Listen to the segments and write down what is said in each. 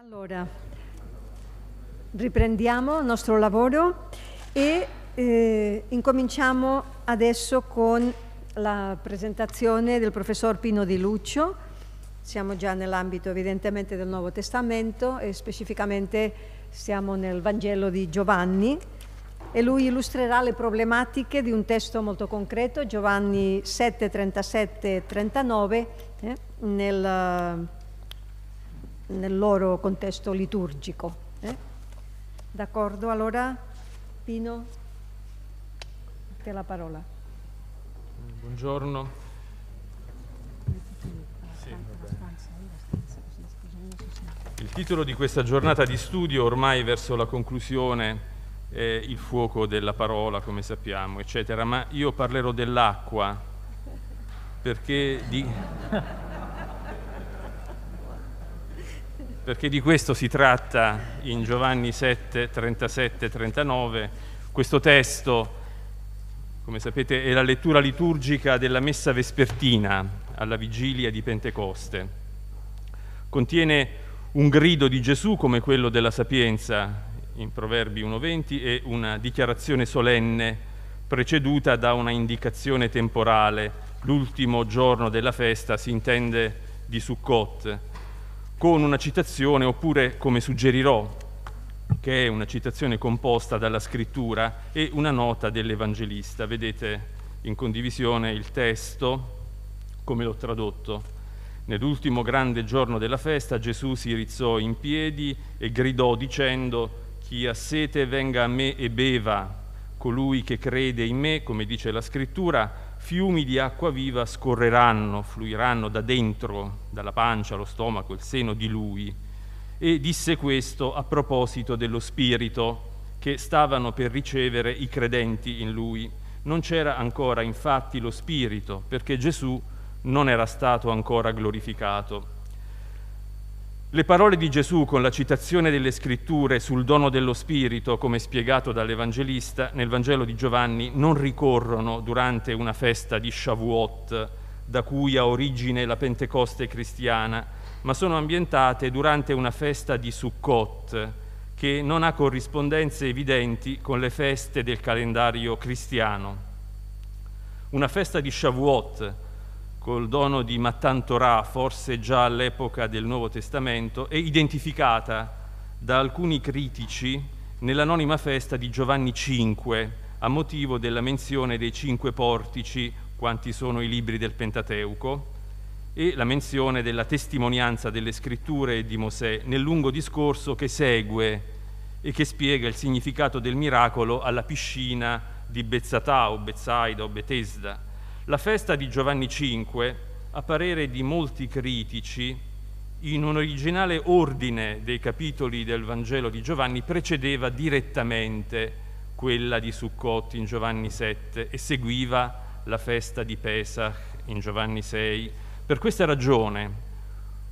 Allora, riprendiamo il nostro lavoro e eh, incominciamo adesso con la presentazione del professor Pino Di Luccio. Siamo già nell'ambito evidentemente del Nuovo Testamento e specificamente siamo nel Vangelo di Giovanni e lui illustrerà le problematiche di un testo molto concreto, Giovanni 7, 37 e 39, eh, nel nel loro contesto liturgico. Eh? D'accordo? Allora, Pino, a te la parola. Buongiorno. il titolo di questa giornata di studio, ormai verso la conclusione, è il fuoco della parola, come sappiamo, eccetera, ma io parlerò dell'acqua, perché di... perché di questo si tratta in Giovanni 7, 37, 39. Questo testo, come sapete, è la lettura liturgica della messa vespertina alla vigilia di Pentecoste. Contiene un grido di Gesù come quello della sapienza in Proverbi 1.20 e una dichiarazione solenne preceduta da una indicazione temporale. L'ultimo giorno della festa si intende di Sukkot con una citazione, oppure come suggerirò, che è una citazione composta dalla scrittura e una nota dell'Evangelista. Vedete in condivisione il testo, come l'ho tradotto. Nell'ultimo grande giorno della festa Gesù si rizzò in piedi e gridò dicendo chi ha sete venga a me e beva, colui che crede in me, come dice la scrittura, fiumi di acqua viva scorreranno, fluiranno da dentro, dalla pancia, lo stomaco, il seno di lui. E disse questo a proposito dello Spirito che stavano per ricevere i credenti in lui. Non c'era ancora infatti lo Spirito, perché Gesù non era stato ancora glorificato. Le parole di Gesù con la citazione delle scritture sul dono dello Spirito, come spiegato dall'Evangelista nel Vangelo di Giovanni, non ricorrono durante una festa di Shavuot, da cui ha origine la Pentecoste cristiana, ma sono ambientate durante una festa di Sukkot, che non ha corrispondenze evidenti con le feste del calendario cristiano. Una festa di Shavuot, col dono di Mattan Torah, forse già all'epoca del Nuovo Testamento, è identificata da alcuni critici nell'anonima festa di Giovanni V, a motivo della menzione dei cinque portici, quanti sono i libri del Pentateuco, e la menzione della testimonianza delle scritture di Mosè nel lungo discorso che segue e che spiega il significato del miracolo alla piscina di Bezzatà o Bezzaida o Betesda. La festa di Giovanni 5, a parere di molti critici, in un originale ordine dei capitoli del Vangelo di Giovanni precedeva direttamente quella di Sukkot in Giovanni 7 e seguiva la festa di Pesach in Giovanni 6. Per questa ragione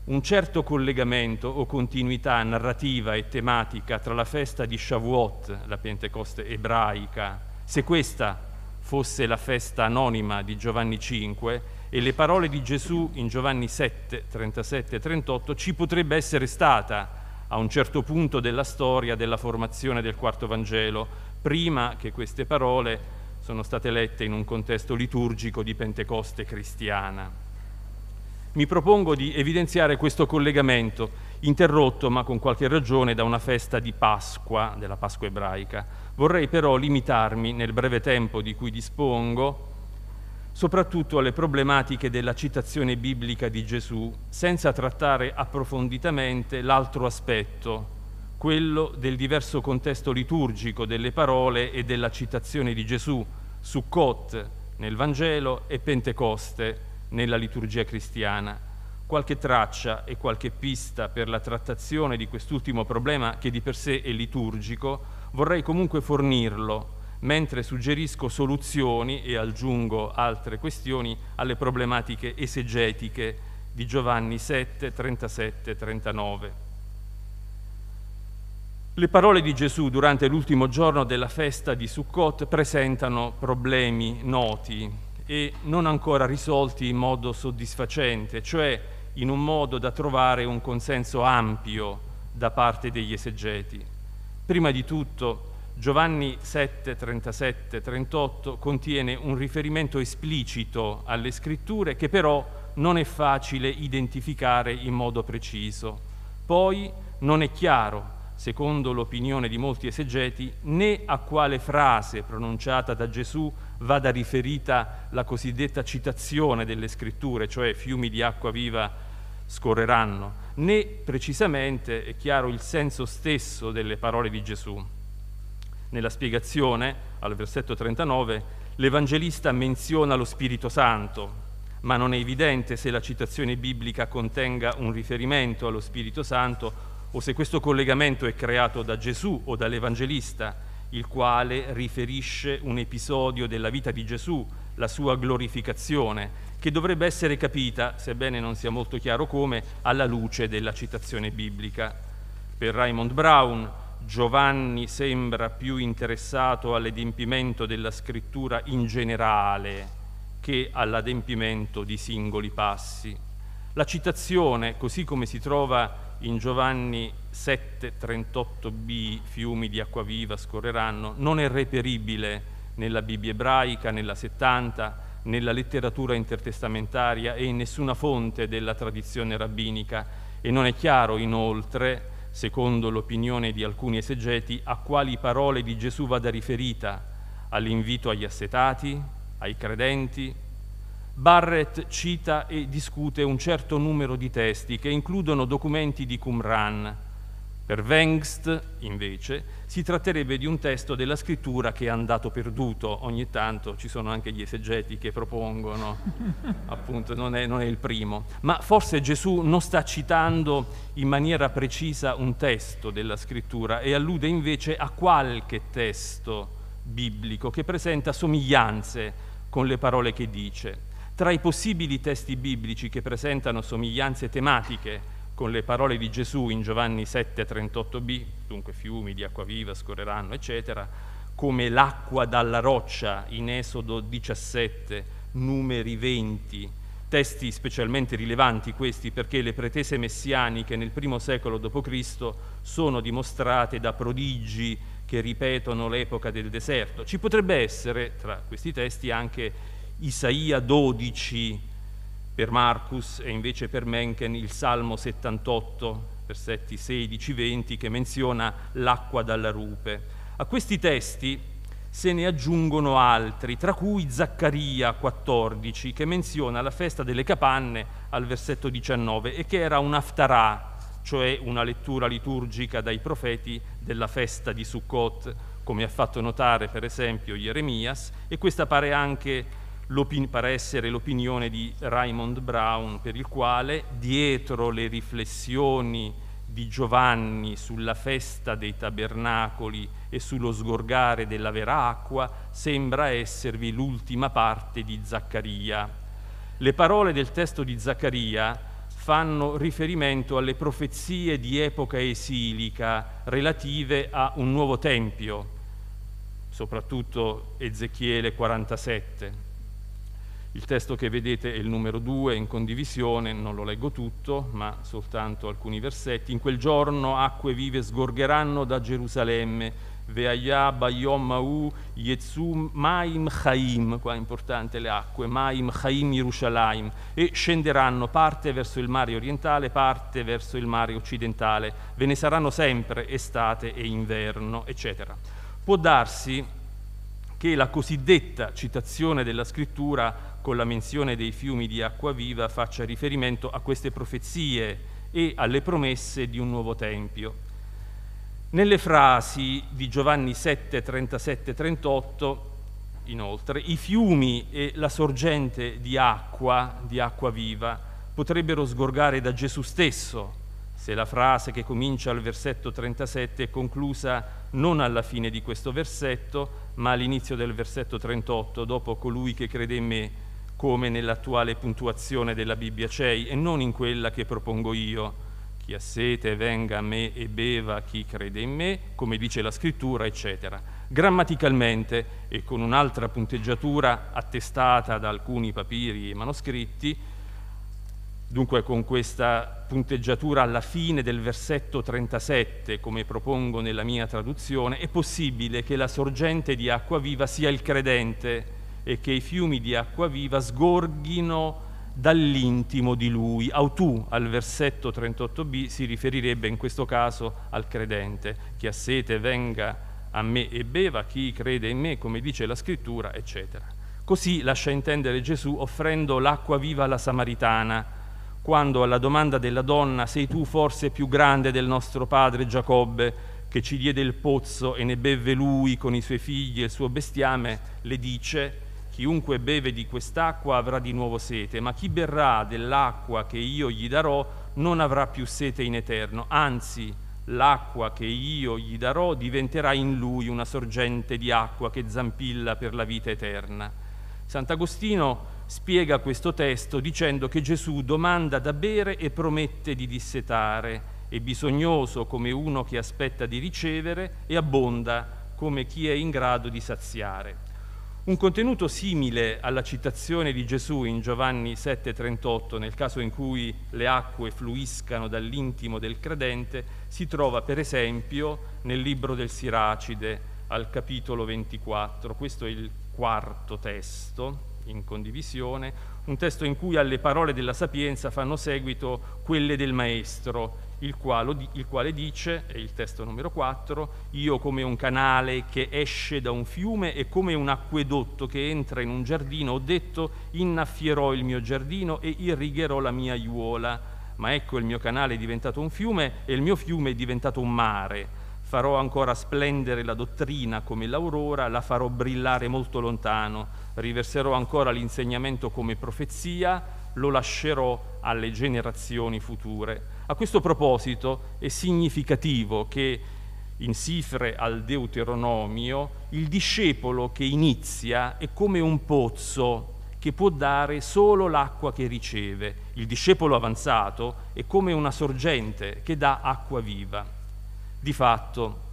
un certo collegamento o continuità narrativa e tematica tra la festa di Shavuot, la Pentecoste ebraica, se questa fosse la festa anonima di Giovanni 5 e le parole di Gesù in Giovanni 7, 37 e 38 ci potrebbe essere stata a un certo punto della storia della formazione del quarto Vangelo, prima che queste parole sono state lette in un contesto liturgico di Pentecoste cristiana. Mi propongo di evidenziare questo collegamento, interrotto ma con qualche ragione da una festa di Pasqua, della Pasqua ebraica, Vorrei però limitarmi, nel breve tempo di cui dispongo, soprattutto alle problematiche della citazione biblica di Gesù, senza trattare approfonditamente l'altro aspetto, quello del diverso contesto liturgico delle parole e della citazione di Gesù, Sukkot nel Vangelo e Pentecoste nella liturgia cristiana. Qualche traccia e qualche pista per la trattazione di quest'ultimo problema che di per sé è liturgico, vorrei comunque fornirlo, mentre suggerisco soluzioni e aggiungo altre questioni alle problematiche esegetiche di Giovanni 7, 37, 39. Le parole di Gesù durante l'ultimo giorno della festa di Sukkot presentano problemi noti e non ancora risolti in modo soddisfacente, cioè in un modo da trovare un consenso ampio da parte degli esegeti. Prima di tutto, Giovanni 7, 37, 38 contiene un riferimento esplicito alle scritture che però non è facile identificare in modo preciso. Poi non è chiaro, secondo l'opinione di molti esegeti, né a quale frase pronunciata da Gesù vada riferita la cosiddetta citazione delle scritture, cioè fiumi di acqua viva scorreranno, né precisamente è chiaro il senso stesso delle parole di Gesù. Nella spiegazione, al versetto 39, l'Evangelista menziona lo Spirito Santo, ma non è evidente se la citazione biblica contenga un riferimento allo Spirito Santo o se questo collegamento è creato da Gesù o dall'Evangelista, il quale riferisce un episodio della vita di Gesù, la sua glorificazione, che dovrebbe essere capita, sebbene non sia molto chiaro come, alla luce della citazione biblica. Per Raymond Brown, Giovanni sembra più interessato all'edempimento della scrittura in generale che all'adempimento di singoli passi. La citazione, così come si trova in Giovanni 7:38b, fiumi di acqua viva scorreranno, non è reperibile nella Bibbia ebraica, nella 70, nella letteratura intertestamentaria e in nessuna fonte della tradizione rabbinica e non è chiaro inoltre, secondo l'opinione di alcuni esegeti, a quali parole di Gesù vada riferita, all'invito agli assetati, ai credenti. Barrett cita e discute un certo numero di testi che includono documenti di Qumran, per Wengst, invece, si tratterebbe di un testo della scrittura che è andato perduto. Ogni tanto ci sono anche gli esegeti che propongono, appunto, non è, non è, il primo. Ma forse Gesù non sta citando in maniera precisa un testo della scrittura e allude invece a qualche testo biblico che presenta somiglianze con le parole che dice. Tra i possibili testi biblici che presentano somiglianze tematiche con le parole di Gesù in Giovanni 7, 38 b dunque fiumi di acqua viva scorreranno, eccetera, come l'acqua dalla roccia in Esodo 17, numeri 20, testi specialmente rilevanti questi perché le pretese messianiche nel primo secolo d.C. sono dimostrate da prodigi che ripetono l'epoca del deserto. Ci potrebbe essere tra questi testi anche Isaia 12, per Marcus e invece per Mencken il Salmo 78, versetti 16-20, che menziona l'acqua dalla rupe. A questi testi se ne aggiungono altri, tra cui Zaccaria 14, che menziona la festa delle capanne al versetto 19 e che era un aftarà, cioè una lettura liturgica dai profeti della festa di Sukkot, come ha fatto notare per esempio Jeremias, e questa pare anche pare essere l'opinione di Raymond Brown, per il quale dietro le riflessioni di Giovanni sulla festa dei tabernacoli e sullo sgorgare della vera acqua sembra esservi l'ultima parte di Zaccaria. Le parole del testo di Zaccaria fanno riferimento alle profezie di epoca esilica relative a un nuovo tempio, soprattutto Ezechiele 47. Il testo che vedete è il numero 2 in condivisione, non lo leggo tutto, ma soltanto alcuni versetti. In quel giorno acque vive sgorgeranno da Gerusalemme, Veaya Bayom Ma'u Yetzum Maim Chaim, qua è importante le acque, Maim Chaim Yerushalayim, e scenderanno parte verso il mare orientale, parte verso il mare occidentale, ve ne saranno sempre estate e inverno, eccetera. Può darsi che la cosiddetta citazione della scrittura con la menzione dei fiumi di acqua viva faccia riferimento a queste profezie e alle promesse di un nuovo tempio. Nelle frasi di Giovanni 7, 37, 38, inoltre, i fiumi e la sorgente di acqua, di acqua viva, potrebbero sgorgare da Gesù stesso, se la frase che comincia al versetto 37 è conclusa non alla fine di questo versetto, ma all'inizio del versetto 38, dopo colui che crede in me, come nell'attuale puntuazione della Bibbia c'è, e non in quella che propongo io. Chi ha sete venga a me e beva chi crede in me, come dice la scrittura, eccetera. Grammaticalmente e con un'altra punteggiatura attestata da alcuni papiri e manoscritti, Dunque con questa punteggiatura alla fine del versetto 37, come propongo nella mia traduzione, è possibile che la sorgente di acqua viva sia il credente e che i fiumi di acqua viva sgorghino dall'intimo di lui. Autù al versetto 38b si riferirebbe in questo caso al credente. Chi ha sete venga a me e beva, chi crede in me, come dice la scrittura, eccetera. Così lascia intendere Gesù offrendo l'acqua viva alla Samaritana, quando alla domanda della donna sei tu forse più grande del nostro padre Giacobbe che ci diede il pozzo e ne beve lui con i suoi figli e il suo bestiame, le dice chiunque beve di quest'acqua avrà di nuovo sete, ma chi berrà dell'acqua che io gli darò non avrà più sete in eterno, anzi l'acqua che io gli darò diventerà in lui una sorgente di acqua che zampilla per la vita eterna. Sant'Agostino spiega questo testo dicendo che Gesù domanda da bere e promette di dissetare, è bisognoso come uno che aspetta di ricevere e abbonda come chi è in grado di saziare. Un contenuto simile alla citazione di Gesù in Giovanni 7:38, nel caso in cui le acque fluiscano dall'intimo del credente, si trova per esempio nel libro del Siracide al capitolo 24. Questo è il quarto testo in condivisione, un testo in cui alle parole della sapienza fanno seguito quelle del maestro, il quale, il quale dice, è il testo numero 4, io come un canale che esce da un fiume e come un acquedotto che entra in un giardino, ho detto innaffierò il mio giardino e irrigherò la mia aiuola. Ma ecco il mio canale è diventato un fiume e il mio fiume è diventato un mare farò ancora splendere la dottrina come l'aurora, la farò brillare molto lontano riverserò ancora l'insegnamento come profezia, lo lascerò alle generazioni future. A questo proposito è significativo che in Sifre al Deuteronomio il discepolo che inizia è come un pozzo che può dare solo l'acqua che riceve. Il discepolo avanzato è come una sorgente che dà acqua viva. Di fatto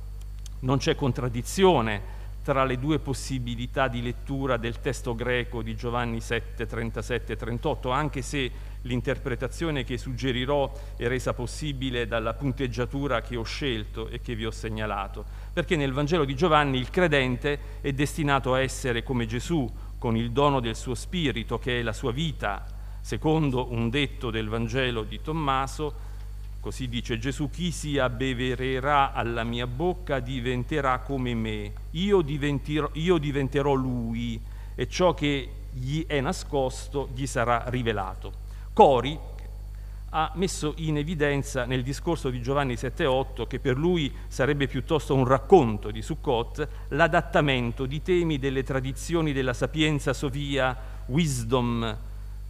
non c'è contraddizione tra le due possibilità di lettura del testo greco di Giovanni 7, 37 e 38, anche se l'interpretazione che suggerirò è resa possibile dalla punteggiatura che ho scelto e che vi ho segnalato, perché nel Vangelo di Giovanni il credente è destinato a essere come Gesù, con il dono del suo spirito, che è la sua vita, secondo un detto del Vangelo di Tommaso, Così dice Gesù, chi si abbevererà alla mia bocca diventerà come me, io diventerò, io diventerò lui e ciò che gli è nascosto gli sarà rivelato. Cori ha messo in evidenza nel discorso di Giovanni 7.8, che per lui sarebbe piuttosto un racconto di Sukkot, l'adattamento di temi delle tradizioni della sapienza sovia, wisdom,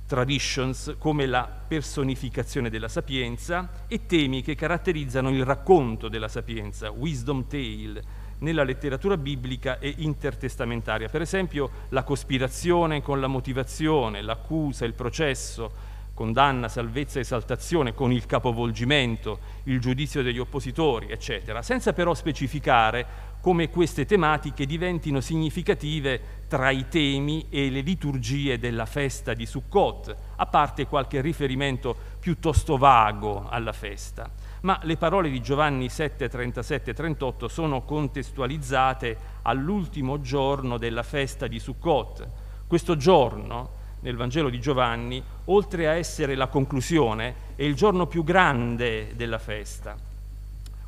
traditions come la personificazione della sapienza e temi che caratterizzano il racconto della sapienza, wisdom tale, nella letteratura biblica e intertestamentaria. Per esempio la cospirazione con la motivazione, l'accusa, il processo, condanna, salvezza, esaltazione, con il capovolgimento, il giudizio degli oppositori, eccetera, senza però specificare come queste tematiche diventino significative tra i temi e le liturgie della festa di Sukkot, a parte qualche riferimento piuttosto vago alla festa. Ma le parole di Giovanni 7, 37 e 38 sono contestualizzate all'ultimo giorno della festa di Sukkot. Questo giorno, nel Vangelo di Giovanni, oltre a essere la conclusione, è il giorno più grande della festa.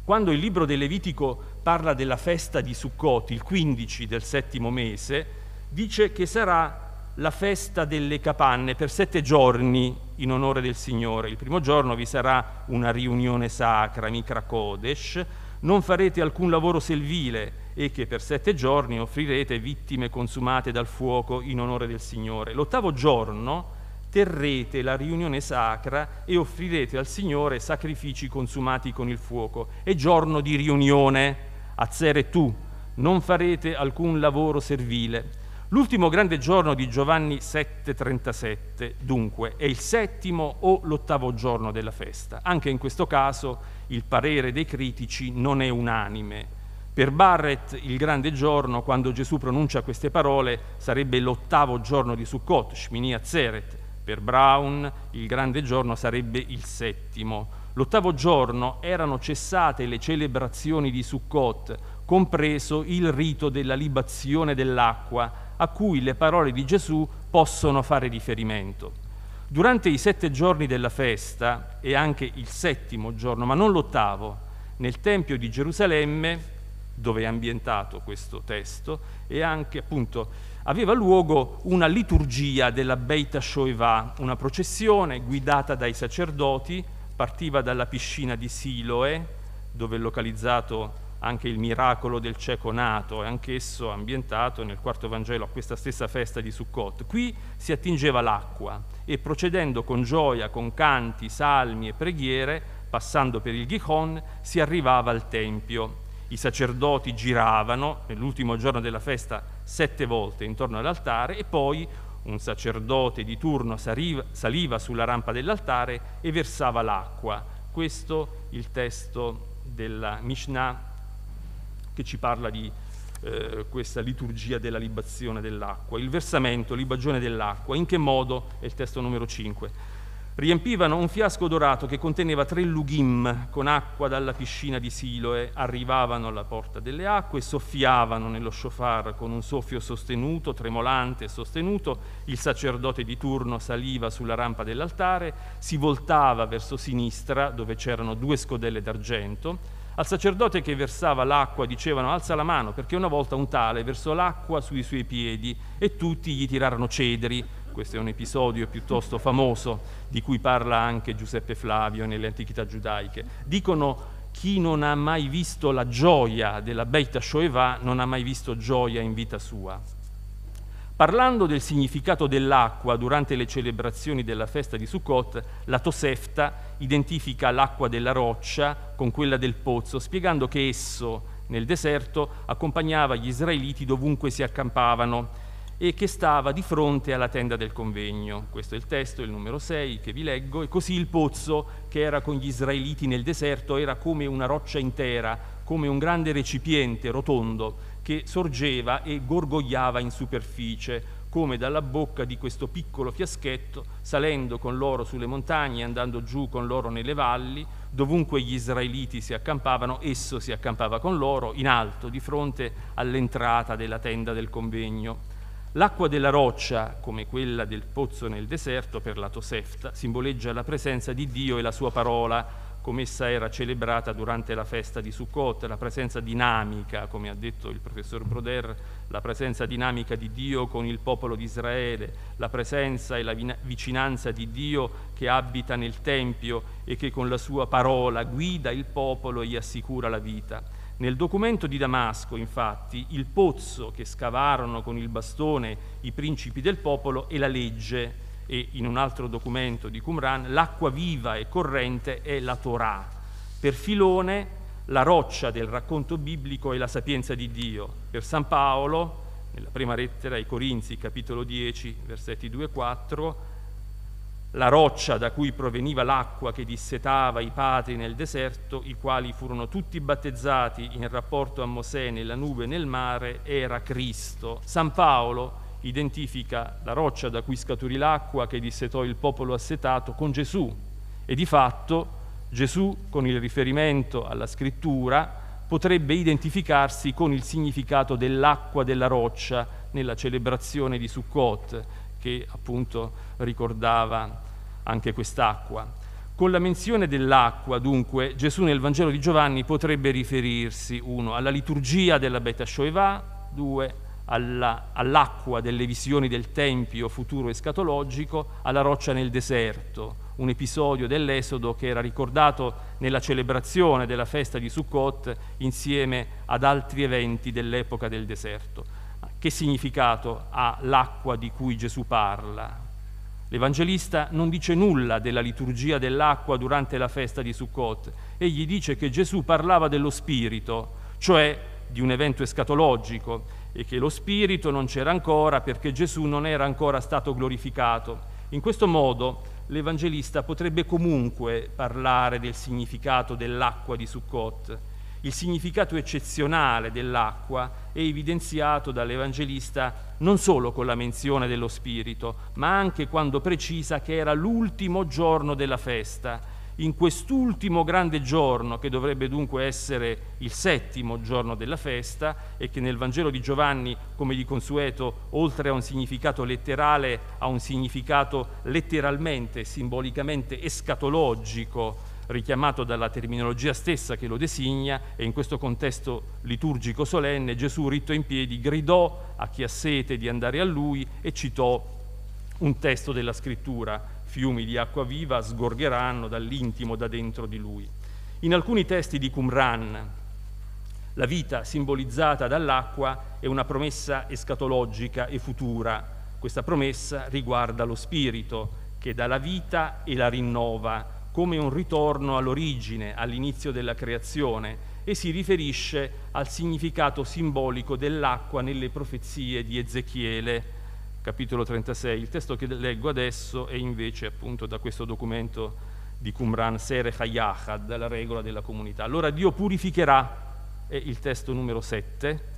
Quando il libro del Levitico parla della festa di Sukkot, il 15 del settimo mese, dice che sarà la festa delle capanne per sette giorni in onore del Signore. Il primo giorno vi sarà una riunione sacra, Mikra Kodesh, non farete alcun lavoro selvile e che per sette giorni offrirete vittime consumate dal fuoco in onore del Signore. L'ottavo giorno terrete la riunione sacra e offrirete al Signore sacrifici consumati con il fuoco. È giorno di riunione, Azzere tu, non farete alcun lavoro servile. L'ultimo grande giorno di Giovanni 7:37, dunque, è il settimo o l'ottavo giorno della festa. Anche in questo caso il parere dei critici non è unanime. Per Barrett il grande giorno, quando Gesù pronuncia queste parole, sarebbe l'ottavo giorno di Sukkot, Shmini Atzeret. Per Brown il grande giorno sarebbe il settimo. L'ottavo giorno erano cessate le celebrazioni di Sukkot, compreso il rito della libazione dell'acqua, a cui le parole di Gesù possono fare riferimento. Durante i sette giorni della festa, e anche il settimo giorno, ma non l'ottavo, nel Tempio di Gerusalemme, dove è ambientato questo testo, e anche appunto aveva luogo una liturgia della Beita Shoeva, una processione guidata dai sacerdoti Partiva dalla piscina di Siloe, dove è localizzato anche il miracolo del cieco nato, anch'esso ambientato nel quarto Vangelo a questa stessa festa di Sukkot. Qui si attingeva l'acqua e procedendo con gioia, con canti, salmi e preghiere, passando per il Gihon, si arrivava al Tempio. I sacerdoti giravano, nell'ultimo giorno della festa, sette volte intorno all'altare e poi un sacerdote di turno saliva sulla rampa dell'altare e versava l'acqua. Questo il testo della Mishnah che ci parla di eh, questa liturgia della libazione dell'acqua, il versamento, libagione dell'acqua. In che modo? È il testo numero 5 riempivano un fiasco dorato che conteneva tre lughim con acqua dalla piscina di Siloe, arrivavano alla porta delle acque, soffiavano nello shofar con un soffio sostenuto, tremolante e sostenuto, il sacerdote di turno saliva sulla rampa dell'altare, si voltava verso sinistra dove c'erano due scodelle d'argento, al sacerdote che versava l'acqua dicevano alza la mano perché una volta un tale versò l'acqua sui suoi piedi e tutti gli tirarono cedri questo è un episodio piuttosto famoso di cui parla anche Giuseppe Flavio nelle antichità giudaiche, dicono chi non ha mai visto la gioia della Beita Shoeva non ha mai visto gioia in vita sua. Parlando del significato dell'acqua durante le celebrazioni della festa di Sukkot, la Tosefta identifica l'acqua della roccia con quella del pozzo, spiegando che esso, nel deserto, accompagnava gli israeliti dovunque si accampavano e che stava di fronte alla tenda del convegno. Questo è il testo, il numero 6 che vi leggo. E così il pozzo che era con gli israeliti nel deserto era come una roccia intera, come un grande recipiente rotondo che sorgeva e gorgogliava in superficie, come dalla bocca di questo piccolo fiaschetto, salendo con loro sulle montagne, andando giù con loro nelle valli, dovunque gli israeliti si accampavano, esso si accampava con loro, in alto, di fronte all'entrata della tenda del convegno. L'acqua della roccia, come quella del pozzo nel deserto per la Tosefta, simboleggia la presenza di Dio e la sua parola, come essa era celebrata durante la festa di Sukkot, la presenza dinamica, come ha detto il professor Broder, la presenza dinamica di Dio con il popolo di Israele, la presenza e la vicinanza di Dio che abita nel Tempio e che con la sua parola guida il popolo e gli assicura la vita. Nel documento di Damasco, infatti, il pozzo che scavarono con il bastone i principi del popolo è la legge e in un altro documento di Qumran l'acqua viva e corrente è la Torah. Per Filone la roccia del racconto biblico è la sapienza di Dio. Per San Paolo, nella prima lettera ai Corinzi, capitolo 10, versetti 2 e 4, la roccia da cui proveniva l'acqua che dissetava i padri nel deserto, i quali furono tutti battezzati in rapporto a Mosè nella nube e nel mare, era Cristo. San Paolo identifica la roccia da cui scaturì l'acqua che dissetò il popolo assetato con Gesù e di fatto Gesù, con il riferimento alla scrittura, potrebbe identificarsi con il significato dell'acqua della roccia nella celebrazione di Sukkot, che appunto ricordava anche quest'acqua. Con la menzione dell'acqua, dunque, Gesù nel Vangelo di Giovanni potrebbe riferirsi, uno, alla liturgia della Beta Shoeva, due, alla, all'acqua delle visioni del Tempio futuro escatologico, alla roccia nel deserto, un episodio dell'Esodo che era ricordato nella celebrazione della festa di Sukkot insieme ad altri eventi dell'epoca del deserto. Che significato ha l'acqua di cui Gesù parla? L'Evangelista non dice nulla della liturgia dell'acqua durante la festa di Sukkot. Egli dice che Gesù parlava dello Spirito, cioè di un evento escatologico, e che lo Spirito non c'era ancora perché Gesù non era ancora stato glorificato. In questo modo l'Evangelista potrebbe comunque parlare del significato dell'acqua di Sukkot, il significato eccezionale dell'acqua è evidenziato dall'Evangelista non solo con la menzione dello Spirito, ma anche quando precisa che era l'ultimo giorno della festa. In quest'ultimo grande giorno, che dovrebbe dunque essere il settimo giorno della festa, e che nel Vangelo di Giovanni, come di consueto, oltre a un significato letterale, ha un significato letteralmente, simbolicamente escatologico, richiamato dalla terminologia stessa che lo designa, e in questo contesto liturgico solenne Gesù, ritto in piedi, gridò a chi ha sete di andare a lui e citò un testo della scrittura, fiumi di acqua viva sgorgeranno dall'intimo, da dentro di lui. In alcuni testi di Qumran, la vita simbolizzata dall'acqua è una promessa escatologica e futura. Questa promessa riguarda lo spirito che dà la vita e la rinnova come un ritorno all'origine, all'inizio della creazione, e si riferisce al significato simbolico dell'acqua nelle profezie di Ezechiele, capitolo 36. Il testo che leggo adesso è invece appunto da questo documento di Qumran Sere Hayachad, la regola della comunità. Allora Dio purificherà, è il testo numero 7,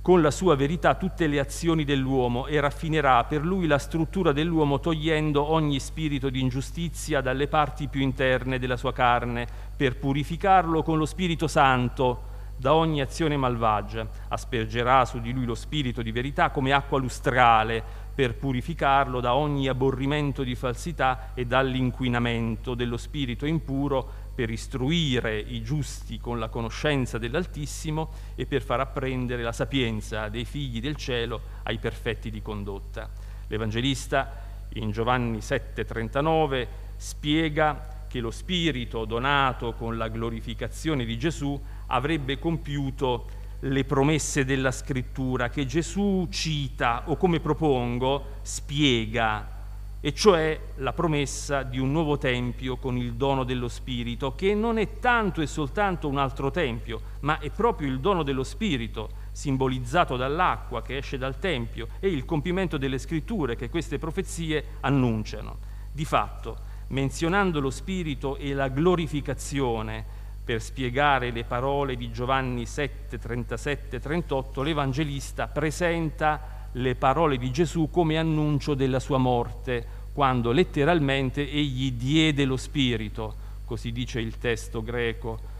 con la sua verità tutte le azioni dell'uomo e raffinerà per lui la struttura dell'uomo togliendo ogni spirito di ingiustizia dalle parti più interne della sua carne, per purificarlo con lo Spirito Santo da ogni azione malvagia. Aspergerà su di lui lo spirito di verità come acqua lustrale, per purificarlo da ogni aborrimento di falsità e dall'inquinamento dello spirito impuro per istruire i giusti con la conoscenza dell'Altissimo e per far apprendere la sapienza dei figli del cielo ai perfetti di condotta. L'Evangelista in Giovanni 7:39 spiega che lo Spirito donato con la glorificazione di Gesù avrebbe compiuto le promesse della Scrittura che Gesù cita o come propongo spiega e cioè la promessa di un nuovo Tempio con il dono dello Spirito, che non è tanto e soltanto un altro Tempio, ma è proprio il dono dello Spirito, simbolizzato dall'acqua che esce dal Tempio, e il compimento delle scritture che queste profezie annunciano. Di fatto, menzionando lo Spirito e la glorificazione, per spiegare le parole di Giovanni 7, 37, 38, l'Evangelista presenta le parole di Gesù come annuncio della sua morte, quando letteralmente egli diede lo Spirito, così dice il testo greco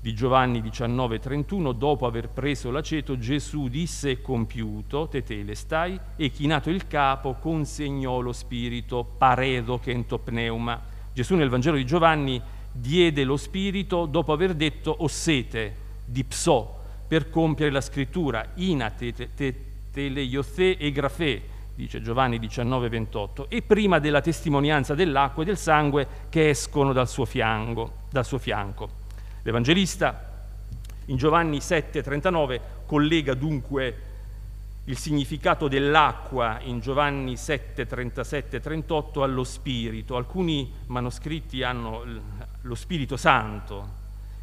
di Giovanni 19:31, dopo aver preso l'aceto, Gesù disse compiuto, tetele stai, e chinato il capo consegnò lo spirito, paredo kentopneuma. Gesù nel Vangelo di Giovanni diede lo spirito dopo aver detto ossete, dipsò, per compiere la scrittura, ina te, te, Teleyosè e Grafè, dice Giovanni 19,28, e prima della testimonianza dell'acqua e del sangue che escono dal suo, fianco, dal suo fianco. L'Evangelista in Giovanni 7,39 collega dunque il significato dell'acqua in Giovanni 7, 37, 38 allo Spirito. Alcuni manoscritti hanno lo Spirito Santo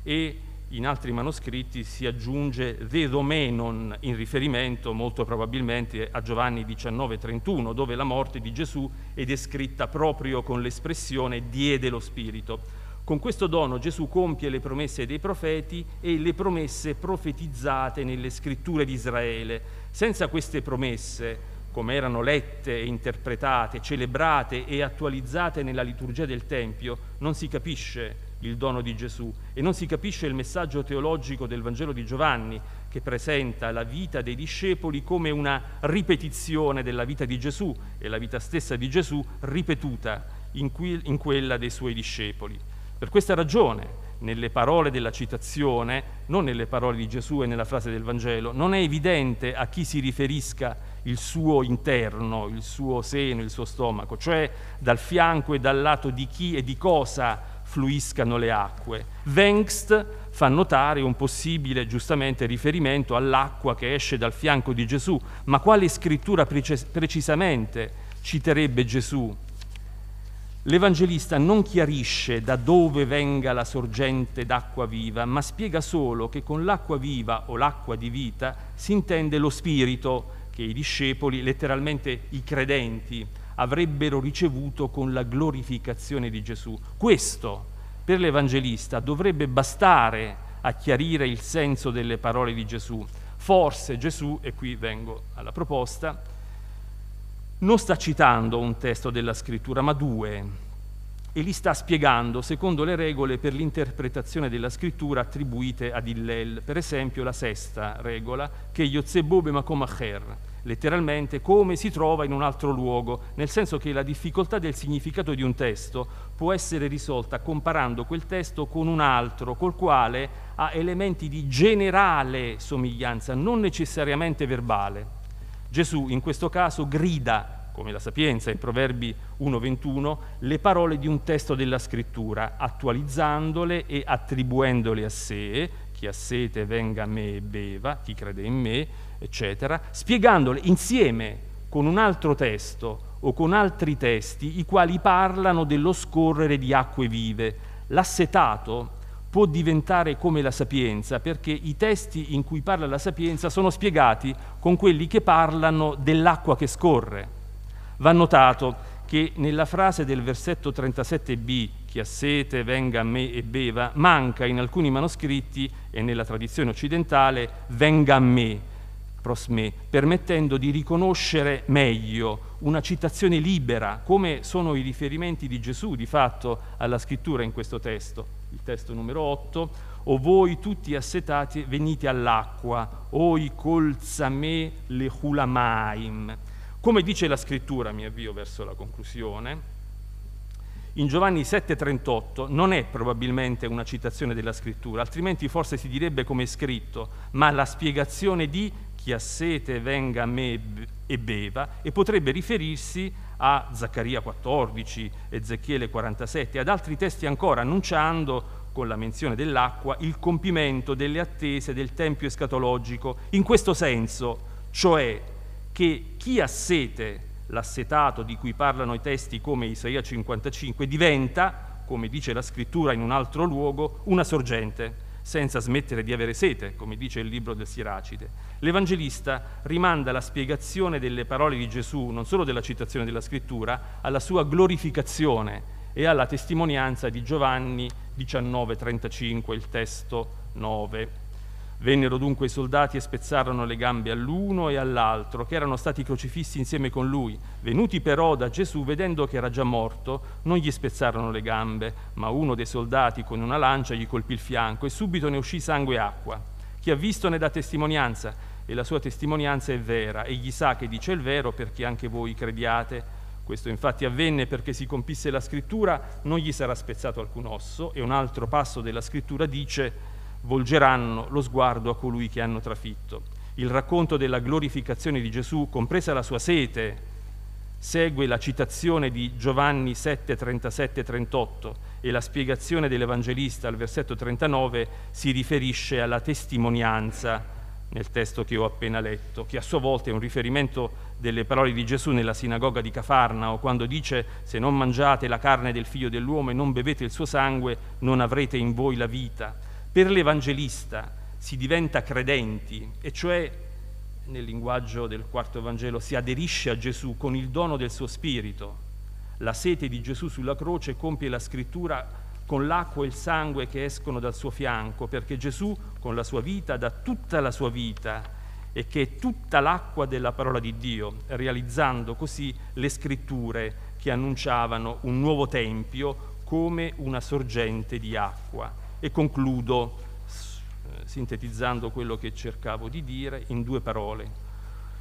e in altri manoscritti si aggiunge The Domenon in riferimento molto probabilmente a Giovanni 19:31, dove la morte di Gesù è descritta proprio con l'espressione diede lo Spirito. Con questo dono Gesù compie le promesse dei profeti e le promesse profetizzate nelle scritture di Israele. Senza queste promesse, come erano lette e interpretate, celebrate e attualizzate nella liturgia del Tempio, non si capisce il dono di Gesù e non si capisce il messaggio teologico del Vangelo di Giovanni che presenta la vita dei discepoli come una ripetizione della vita di Gesù e la vita stessa di Gesù ripetuta in, qui, in quella dei suoi discepoli. Per questa ragione, nelle parole della citazione, non nelle parole di Gesù e nella frase del Vangelo, non è evidente a chi si riferisca il suo interno, il suo seno, il suo stomaco, cioè dal fianco e dal lato di chi e di cosa fluiscano le acque. Wengst fa notare un possibile, giustamente, riferimento all'acqua che esce dal fianco di Gesù, ma quale scrittura precis- precisamente citerebbe Gesù? L'Evangelista non chiarisce da dove venga la sorgente d'acqua viva, ma spiega solo che con l'acqua viva o l'acqua di vita si intende lo Spirito che i discepoli, letteralmente i credenti, avrebbero ricevuto con la glorificazione di Gesù. Questo per l'Evangelista dovrebbe bastare a chiarire il senso delle parole di Gesù. Forse Gesù, e qui vengo alla proposta, non sta citando un testo della scrittura, ma due, e li sta spiegando secondo le regole per l'interpretazione della scrittura attribuite ad Hillel, per esempio la sesta regola, che Yotze Bobe Makomacher, letteralmente, come si trova in un altro luogo, nel senso che la difficoltà del significato di un testo può essere risolta comparando quel testo con un altro, col quale ha elementi di generale somiglianza, non necessariamente verbale. Gesù in questo caso grida, come la sapienza in Proverbi 1.21, le parole di un testo della scrittura, attualizzandole e attribuendole a sé, chi ha sete venga a me e beva, chi crede in me, eccetera, spiegandole insieme con un altro testo o con altri testi i quali parlano dello scorrere di acque vive. L'assetato può diventare come la sapienza perché i testi in cui parla la sapienza sono spiegati con quelli che parlano dell'acqua che scorre. Va notato che nella frase del versetto 37b, chi ha sete venga a me e beva, manca in alcuni manoscritti e nella tradizione occidentale venga a me, Prosmè, permettendo di riconoscere meglio una citazione libera, come sono i riferimenti di Gesù di fatto alla scrittura in questo testo, il testo numero 8, o voi tutti assetati venite all'acqua, o oi colzame le hulamaim. Come dice la scrittura, mi avvio verso la conclusione, in Giovanni 7:38 non è probabilmente una citazione della scrittura, altrimenti forse si direbbe come è scritto, ma la spiegazione di chi ha sete venga a me e beva, e potrebbe riferirsi a Zaccaria 14, Ezechiele 47 ad altri testi ancora, annunciando con la menzione dell'acqua il compimento delle attese del tempio escatologico, in questo senso, cioè che chi ha sete, l'assetato di cui parlano i testi come Isaia 55, diventa, come dice la scrittura in un altro luogo, una sorgente senza smettere di avere sete, come dice il libro del Siracide. L'Evangelista rimanda la spiegazione delle parole di Gesù, non solo della citazione della scrittura, alla sua glorificazione e alla testimonianza di Giovanni 19:35, il testo 9. Vennero dunque i soldati e spezzarono le gambe all'uno e all'altro, che erano stati crocifissi insieme con lui. Venuti però da Gesù, vedendo che era già morto, non gli spezzarono le gambe, ma uno dei soldati con una lancia gli colpì il fianco e subito ne uscì sangue e acqua. Chi ha visto ne dà testimonianza, e la sua testimonianza è vera, egli sa che dice il vero perché anche voi crediate. Questo infatti avvenne perché si compisse la scrittura, non gli sarà spezzato alcun osso, e un altro passo della scrittura dice volgeranno lo sguardo a colui che hanno trafitto. Il racconto della glorificazione di Gesù, compresa la sua sete, segue la citazione di Giovanni 7, 37, 38 e la spiegazione dell'Evangelista al versetto 39 si riferisce alla testimonianza nel testo che ho appena letto, che a sua volta è un riferimento delle parole di Gesù nella sinagoga di Cafarnao, quando dice se non mangiate la carne del figlio dell'uomo e non bevete il suo sangue, non avrete in voi la vita. Per l'Evangelista si diventa credenti, e cioè, nel linguaggio del quarto Vangelo, si aderisce a Gesù con il dono del suo spirito. La sete di Gesù sulla croce compie la scrittura con l'acqua e il sangue che escono dal suo fianco, perché Gesù con la sua vita dà tutta la sua vita e che è tutta l'acqua della parola di Dio, realizzando così le scritture che annunciavano un nuovo tempio come una sorgente di acqua e concludo eh, sintetizzando quello che cercavo di dire in due parole.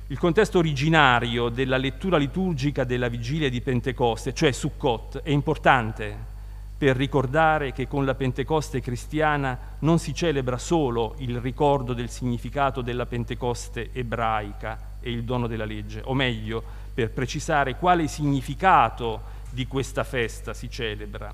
Il contesto originario della lettura liturgica della vigilia di Pentecoste, cioè Sukkot, è importante per ricordare che con la Pentecoste cristiana non si celebra solo il ricordo del significato della Pentecoste ebraica e il dono della legge, o meglio, per precisare quale significato di questa festa si celebra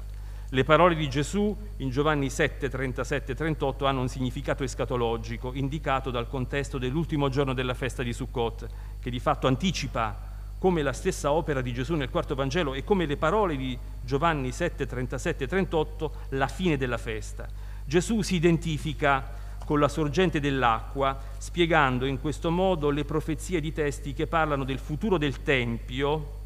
le parole di Gesù in Giovanni 7, 37 e 38 hanno un significato escatologico, indicato dal contesto dell'ultimo giorno della festa di Sukkot, che di fatto anticipa come la stessa opera di Gesù nel quarto Vangelo e come le parole di Giovanni 7, 37 e 38 la fine della festa. Gesù si identifica con la sorgente dell'acqua, spiegando in questo modo le profezie di testi che parlano del futuro del Tempio.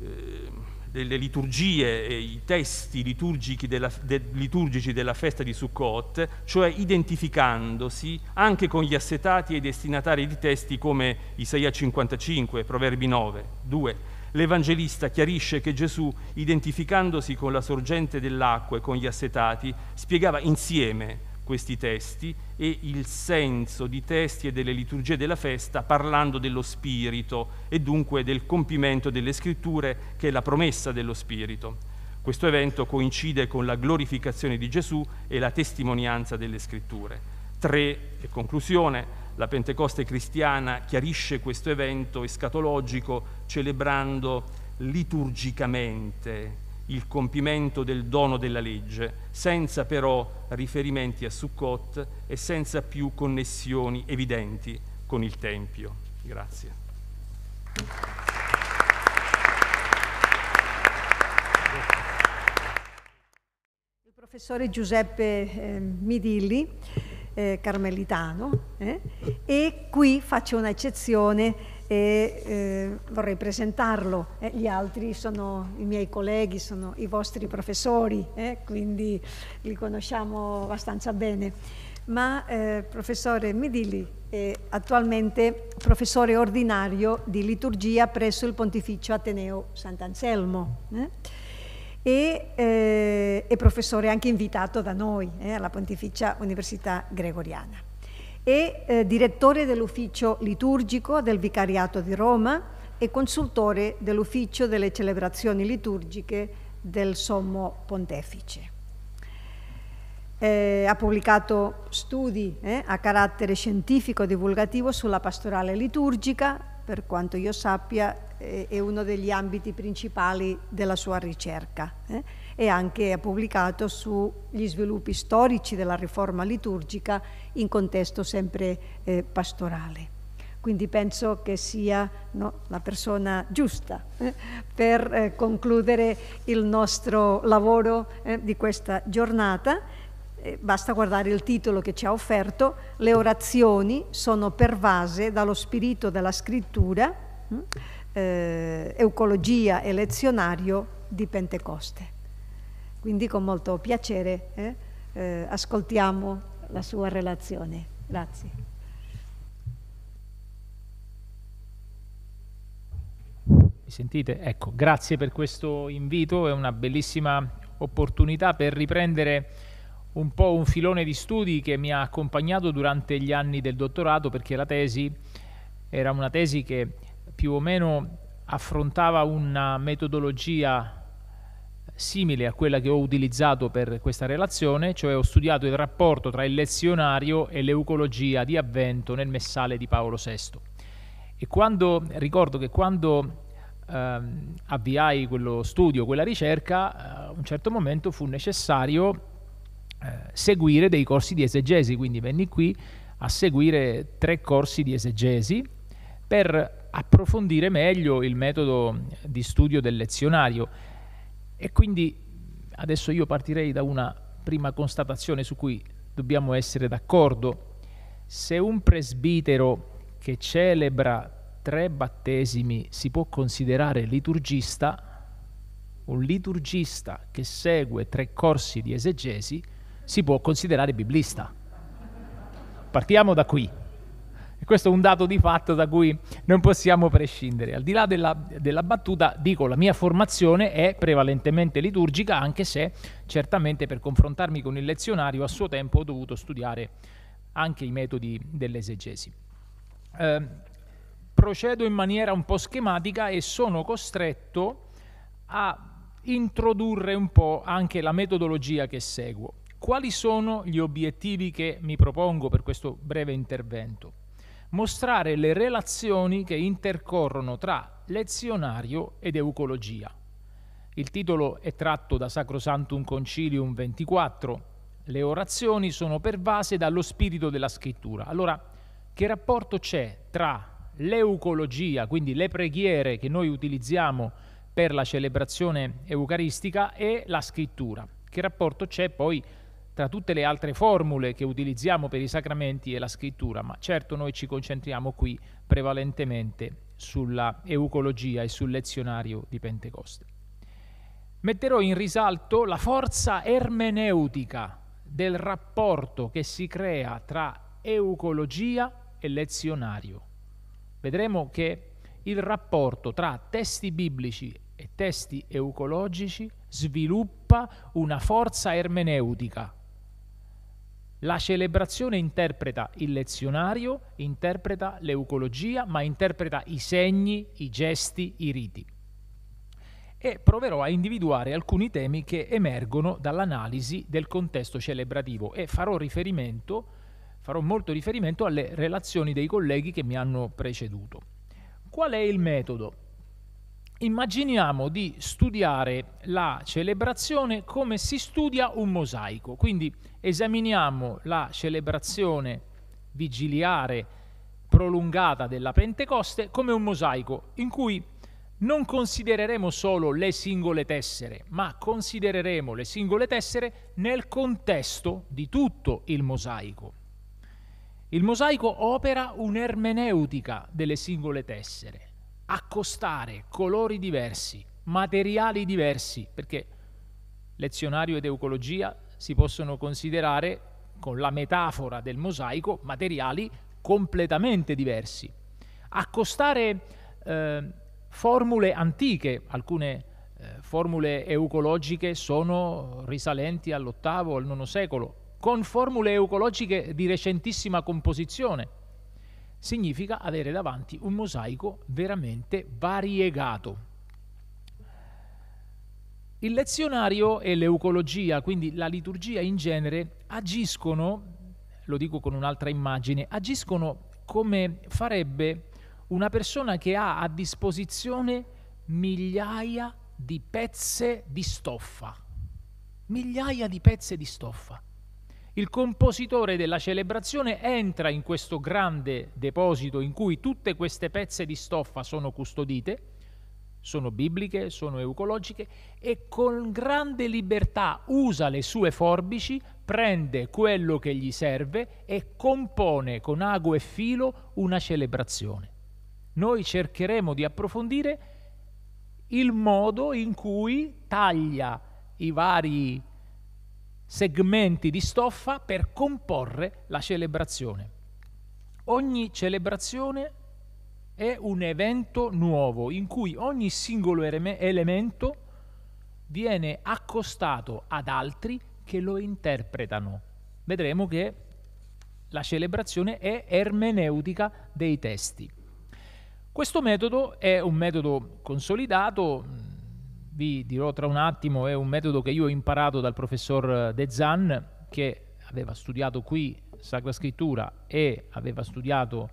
Eh, delle liturgie e i testi liturgici della, de, liturgici della festa di Sukkot, cioè identificandosi anche con gli assetati e destinatari di testi come Isaia 55, Proverbi 9, 2. L'Evangelista chiarisce che Gesù, identificandosi con la sorgente dell'acqua e con gli assetati, spiegava insieme questi testi e il senso di testi e delle liturgie della festa parlando dello Spirito e dunque del compimento delle scritture che è la promessa dello Spirito. Questo evento coincide con la glorificazione di Gesù e la testimonianza delle scritture. Tre, e conclusione, la Pentecoste cristiana chiarisce questo evento escatologico celebrando liturgicamente il compimento del dono della legge, senza però riferimenti a Sukkot e senza più connessioni evidenti con il Tempio. Grazie. Il professore Giuseppe eh, Midilli, eh, carmelitano, eh, e qui faccio un'eccezione e eh, vorrei presentarlo. Eh, gli altri sono i miei colleghi, sono i vostri professori, eh, quindi li conosciamo abbastanza bene. Ma eh, professore Midilli è attualmente professore ordinario di liturgia presso il Pontificio Ateneo Sant'Anselmo eh, e eh, professore anche invitato da noi alla Pontificia Università Gregoriana e eh, direttore dell'ufficio liturgico del Vicariato di Roma e consultore dell'ufficio delle celebrazioni liturgiche del Sommo Pontefice. Eh, ha pubblicato studi eh, a carattere scientifico divulgativo sulla pastorale liturgica, per quanto io sappia eh, è uno degli ambiti principali della sua ricerca. Eh e anche ha pubblicato sugli sviluppi storici della riforma liturgica in contesto sempre eh, pastorale. Quindi penso che sia no, la persona giusta eh, per eh, concludere il nostro lavoro eh, di questa giornata. Eh, basta guardare il titolo che ci ha offerto, le orazioni sono pervase dallo spirito della scrittura. Mm, eh, Eucologia e lezionario di Pentecoste. Quindi con molto piacere eh, eh, ascoltiamo la sua relazione. Grazie. Mi sentite? Ecco, grazie per questo invito, è una bellissima opportunità per riprendere un po' un filone di studi che mi ha accompagnato durante gli anni del dottorato perché la tesi era una tesi che più o meno affrontava una metodologia simile a quella che ho utilizzato per questa relazione, cioè ho studiato il rapporto tra il lezionario e l'eucologia di Avvento nel messale di Paolo VI. E quando, ricordo che quando ehm, avviai quello studio, quella ricerca, eh, a un certo momento fu necessario eh, seguire dei corsi di esegesi, quindi venni qui a seguire tre corsi di esegesi per approfondire meglio il metodo di studio del lezionario e quindi adesso io partirei da una prima constatazione su cui dobbiamo essere d'accordo. Se un presbitero che celebra tre battesimi si può considerare liturgista, un liturgista che segue tre corsi di esegesi si può considerare biblista. Partiamo da qui. E questo è un dato di fatto da cui non possiamo prescindere. Al di là della, della battuta, dico, la mia formazione è prevalentemente liturgica, anche se certamente per confrontarmi con il lezionario a suo tempo ho dovuto studiare anche i metodi dell'esegesi. Eh, procedo in maniera un po' schematica e sono costretto a introdurre un po' anche la metodologia che seguo. Quali sono gli obiettivi che mi propongo per questo breve intervento? mostrare le relazioni che intercorrono tra lezionario ed eucologia. Il titolo è tratto da Sacrosantum Concilium 24. Le orazioni sono pervase dallo spirito della scrittura. Allora, che rapporto c'è tra l'eucologia, quindi le preghiere che noi utilizziamo per la celebrazione eucaristica, e la scrittura? Che rapporto c'è poi tra tra tutte le altre formule che utilizziamo per i sacramenti è la scrittura, ma certo noi ci concentriamo qui prevalentemente sulla eucologia e sul lezionario di Pentecoste. Metterò in risalto la forza ermeneutica del rapporto che si crea tra eucologia e lezionario. Vedremo che il rapporto tra testi biblici e testi eucologici sviluppa una forza ermeneutica la celebrazione interpreta il lezionario, interpreta l'eucologia, ma interpreta i segni, i gesti, i riti. E proverò a individuare alcuni temi che emergono dall'analisi del contesto celebrativo e farò, riferimento, farò molto riferimento alle relazioni dei colleghi che mi hanno preceduto. Qual è il metodo? Immaginiamo di studiare la celebrazione come si studia un mosaico, quindi esaminiamo la celebrazione vigiliare prolungata della Pentecoste come un mosaico in cui non considereremo solo le singole tessere, ma considereremo le singole tessere nel contesto di tutto il mosaico. Il mosaico opera un'ermeneutica delle singole tessere, accostare colori diversi, materiali diversi, perché lezionario ed eucologia si possono considerare, con la metafora del mosaico, materiali completamente diversi. Accostare eh, formule antiche, alcune eh, formule eucologiche sono risalenti all'ottavo, al nono secolo, con formule eucologiche di recentissima composizione, significa avere davanti un mosaico veramente variegato. Il lezionario e l'eucologia, quindi la liturgia in genere, agiscono, lo dico con un'altra immagine, agiscono come farebbe una persona che ha a disposizione migliaia di pezze di stoffa. Migliaia di pezze di stoffa. Il compositore della celebrazione entra in questo grande deposito in cui tutte queste pezze di stoffa sono custodite sono bibliche, sono eucologiche e con grande libertà usa le sue forbici, prende quello che gli serve e compone con ago e filo una celebrazione. Noi cercheremo di approfondire il modo in cui taglia i vari segmenti di stoffa per comporre la celebrazione. Ogni celebrazione è un evento nuovo in cui ogni singolo elemento viene accostato ad altri che lo interpretano. Vedremo che la celebrazione è ermeneutica dei testi. Questo metodo è un metodo consolidato, vi dirò tra un attimo, è un metodo che io ho imparato dal professor De Zan che aveva studiato qui Sacra Scrittura e aveva studiato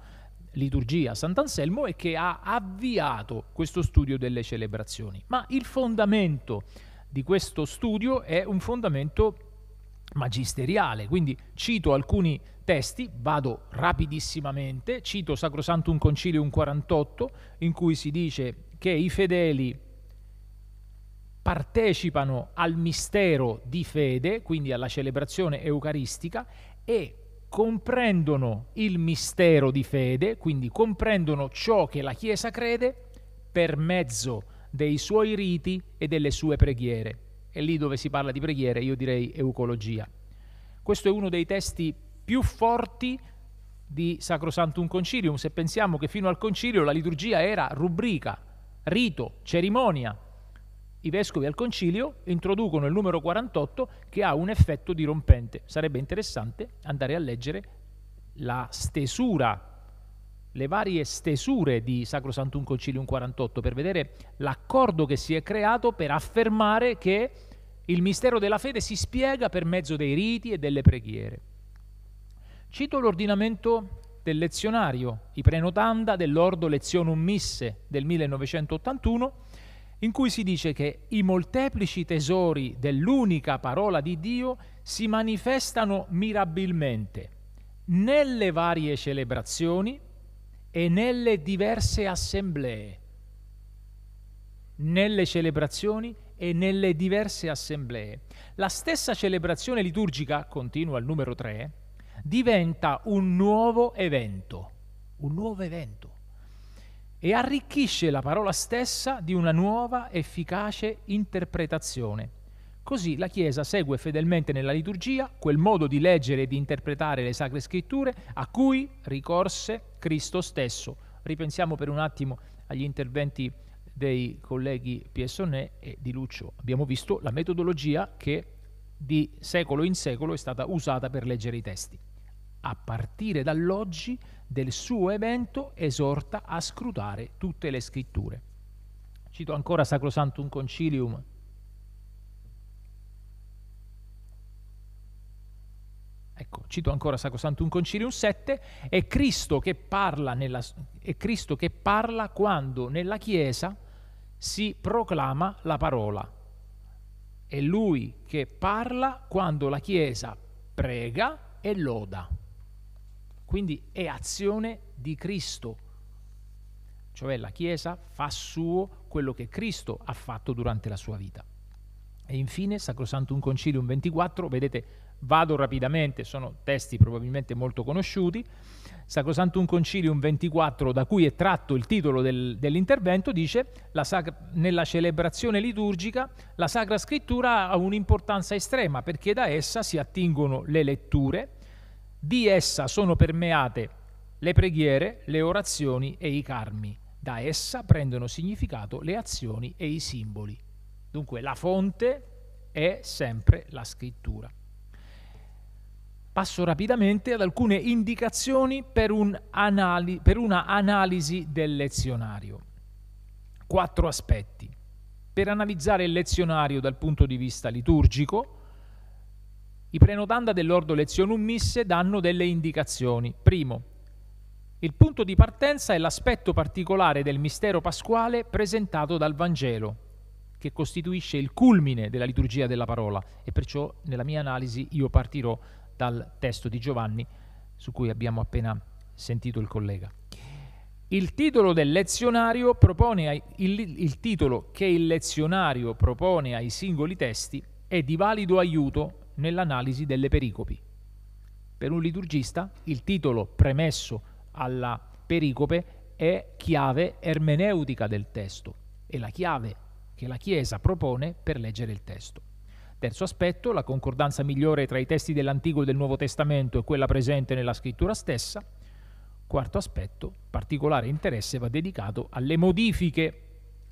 liturgia Sant'Anselmo e che ha avviato questo studio delle celebrazioni. Ma il fondamento di questo studio è un fondamento magisteriale, quindi cito alcuni testi, vado rapidissimamente, cito Sacrosanto un concilio 48 in cui si dice che i fedeli partecipano al mistero di fede, quindi alla celebrazione eucaristica e comprendono il mistero di fede, quindi comprendono ciò che la Chiesa crede per mezzo dei suoi riti e delle sue preghiere. E lì dove si parla di preghiere io direi eucologia. Questo è uno dei testi più forti di Sacrosantum Concilium, se pensiamo che fino al Concilio la liturgia era rubrica, rito, cerimonia, i vescovi al concilio introducono il numero 48 che ha un effetto dirompente. Sarebbe interessante andare a leggere la stesura, le varie stesure di Sacrosantum Concilium 48 per vedere l'accordo che si è creato per affermare che il mistero della fede si spiega per mezzo dei riti e delle preghiere. Cito l'ordinamento del lezionario, i prenotanda dell'ordo Lezionum Misse del 1981 in cui si dice che i molteplici tesori dell'unica parola di Dio si manifestano mirabilmente nelle varie celebrazioni e nelle diverse assemblee. Nelle celebrazioni e nelle diverse assemblee. La stessa celebrazione liturgica, continua il numero 3, diventa un nuovo evento, un nuovo evento e arricchisce la parola stessa di una nuova, efficace interpretazione. Così la Chiesa segue fedelmente nella liturgia quel modo di leggere e di interpretare le sacre scritture a cui ricorse Cristo stesso. Ripensiamo per un attimo agli interventi dei colleghi Piessonnet e di Luccio. Abbiamo visto la metodologia che di secolo in secolo è stata usata per leggere i testi. A partire dall'oggi del suo evento esorta a scrutare tutte le scritture. Cito ancora Sacrosantum Concilium. Ecco, cito ancora Sacrosantum Concilium 7, è Cristo che parla, nella, è Cristo che parla quando nella Chiesa si proclama la parola. È Lui che parla quando la Chiesa prega e loda. Quindi è azione di Cristo, cioè la Chiesa fa suo quello che Cristo ha fatto durante la sua vita. E infine, Sacrosantum Concilium 24, vedete, vado rapidamente, sono testi probabilmente molto conosciuti, Sacrosantum Concilium 24, da cui è tratto il titolo del, dell'intervento, dice nella celebrazione liturgica la Sacra Scrittura ha un'importanza estrema perché da essa si attingono le letture, di essa sono permeate le preghiere, le orazioni e i carmi. Da essa prendono significato le azioni e i simboli. Dunque la fonte è sempre la scrittura. Passo rapidamente ad alcune indicazioni per, un anali- per una analisi del lezionario. Quattro aspetti. Per analizzare il lezionario dal punto di vista liturgico, i prenotanda dell'Ordo Lezionum Misse danno delle indicazioni. Primo, il punto di partenza è l'aspetto particolare del mistero pasquale presentato dal Vangelo, che costituisce il culmine della liturgia della parola e perciò nella mia analisi io partirò dal testo di Giovanni su cui abbiamo appena sentito il collega. Il titolo, ai, il, il titolo che il lezionario propone ai singoli testi è di valido aiuto nell'analisi delle pericopi. Per un liturgista il titolo premesso alla pericope è chiave ermeneutica del testo, è la chiave che la Chiesa propone per leggere il testo. Terzo aspetto, la concordanza migliore tra i testi dell'Antico e del Nuovo Testamento e quella presente nella scrittura stessa. Quarto aspetto, particolare interesse va dedicato alle modifiche,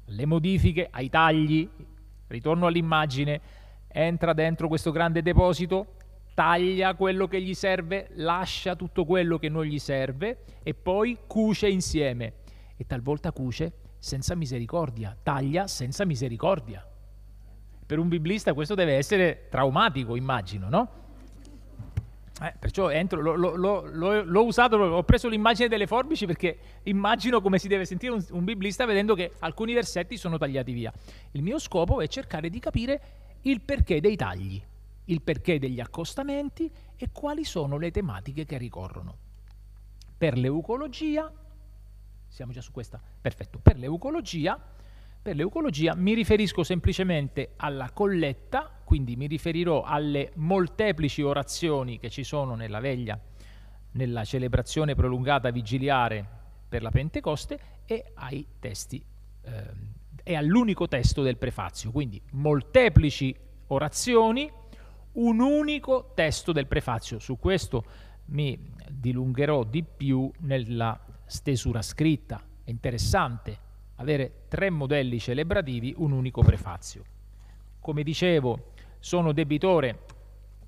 alle modifiche, ai tagli, ritorno all'immagine, entra dentro questo grande deposito, taglia quello che gli serve, lascia tutto quello che non gli serve e poi cuce insieme. E talvolta cuce senza misericordia, taglia senza misericordia. Per un biblista questo deve essere traumatico, immagino, no? Eh, perciò entro, lo, lo, lo, l'ho usato, ho preso l'immagine delle forbici perché immagino come si deve sentire un, un biblista vedendo che alcuni versetti sono tagliati via. Il mio scopo è cercare di capire il perché dei tagli, il perché degli accostamenti e quali sono le tematiche che ricorrono. Per l'eucologia, siamo già su questa, perfetto, per l'eucologia, per l'eucologia mi riferisco semplicemente alla colletta, quindi mi riferirò alle molteplici orazioni che ci sono nella veglia, nella celebrazione prolungata vigiliare per la Pentecoste e ai testi eh, e all'unico testo del prefazio, quindi molteplici orazioni, un unico testo del prefazio. Su questo mi dilungherò di più nella stesura scritta. È interessante avere tre modelli celebrativi, un unico prefazio. Come dicevo, sono debitore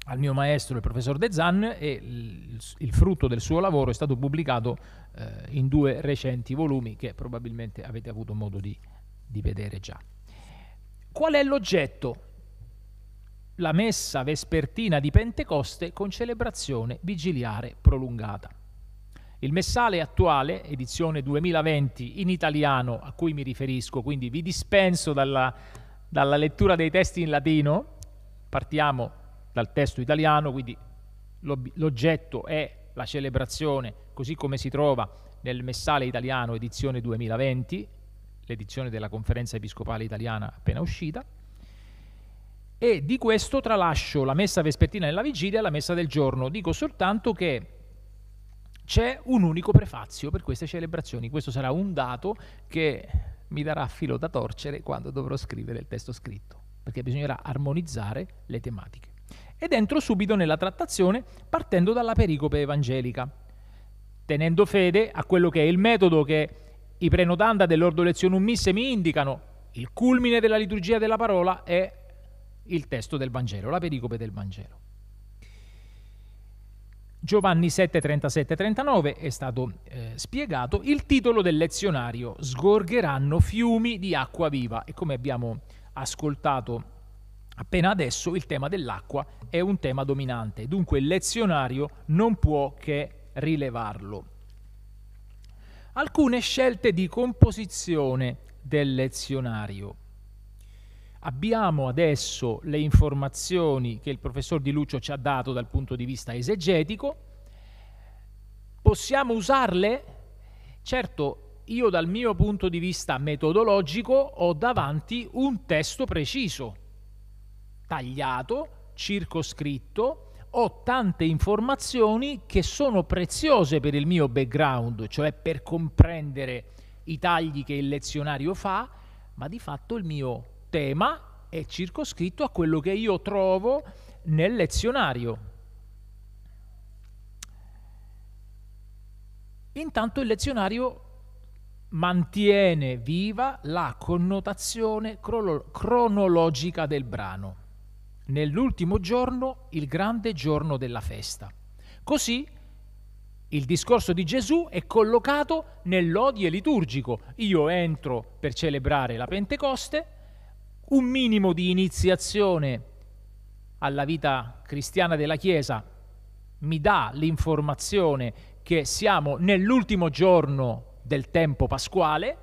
al mio maestro, il professor De Zan, e il frutto del suo lavoro è stato pubblicato eh, in due recenti volumi che probabilmente avete avuto modo di di vedere già. Qual è l'oggetto? La messa vespertina di Pentecoste con celebrazione vigiliare prolungata. Il messale attuale, edizione 2020 in italiano a cui mi riferisco, quindi vi dispenso dalla, dalla lettura dei testi in latino, partiamo dal testo italiano, quindi l'oggetto è la celebrazione, così come si trova nel messale italiano edizione 2020, l'edizione della Conferenza Episcopale Italiana appena uscita, e di questo tralascio la messa vespertina nella vigilia e la messa del giorno. Dico soltanto che c'è un unico prefazio per queste celebrazioni. Questo sarà un dato che mi darà filo da torcere quando dovrò scrivere il testo scritto, perché bisognerà armonizzare le tematiche. Ed entro subito nella trattazione partendo dalla pericope evangelica, tenendo fede a quello che è il metodo che i prenotanda dell'Ordo Lezionum Misse mi indicano il culmine della liturgia della parola è il testo del Vangelo, la pericope del Vangelo. Giovanni 7, 37, 39 è stato eh, spiegato il titolo del lezionario, Sgorgeranno fiumi di acqua viva e come abbiamo ascoltato Appena adesso il tema dell'acqua è un tema dominante, dunque il lezionario non può che rilevarlo alcune scelte di composizione del lezionario. Abbiamo adesso le informazioni che il professor Di Lucio ci ha dato dal punto di vista esegetico. Possiamo usarle? Certo, io dal mio punto di vista metodologico ho davanti un testo preciso, tagliato, circoscritto, ho tante informazioni che sono preziose per il mio background, cioè per comprendere i tagli che il lezionario fa, ma di fatto il mio tema è circoscritto a quello che io trovo nel lezionario. Intanto il lezionario mantiene viva la connotazione cronologica del brano nell'ultimo giorno il grande giorno della festa. Così il discorso di Gesù è collocato nell'odio liturgico. Io entro per celebrare la Pentecoste, un minimo di iniziazione alla vita cristiana della Chiesa mi dà l'informazione che siamo nell'ultimo giorno del tempo pasquale,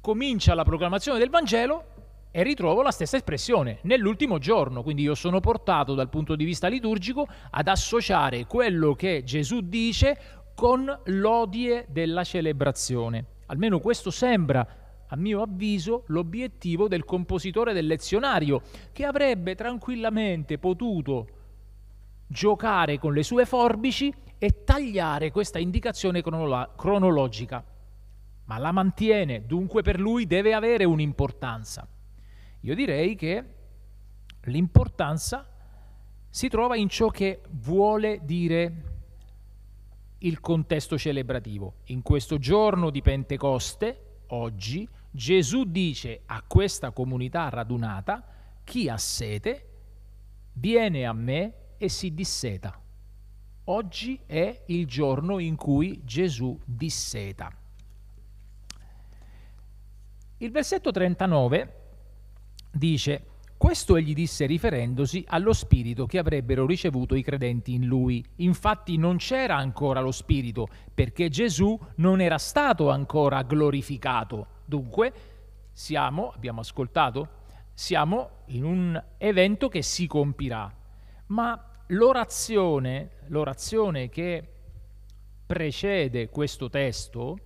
comincia la proclamazione del Vangelo e ritrovo la stessa espressione nell'ultimo giorno, quindi io sono portato dal punto di vista liturgico ad associare quello che Gesù dice con l'odie della celebrazione. Almeno questo sembra, a mio avviso, l'obiettivo del compositore del lezionario, che avrebbe tranquillamente potuto giocare con le sue forbici e tagliare questa indicazione cronolo- cronologica. Ma la mantiene, dunque per lui deve avere un'importanza. Io direi che l'importanza si trova in ciò che vuole dire il contesto celebrativo. In questo giorno di Pentecoste, oggi, Gesù dice a questa comunità radunata, chi ha sete viene a me e si disseta. Oggi è il giorno in cui Gesù disseta. Il versetto 39 dice questo egli disse riferendosi allo spirito che avrebbero ricevuto i credenti in lui. Infatti non c'era ancora lo spirito, perché Gesù non era stato ancora glorificato. Dunque siamo, abbiamo ascoltato, siamo in un evento che si compirà. Ma l'orazione, l'orazione che precede questo testo,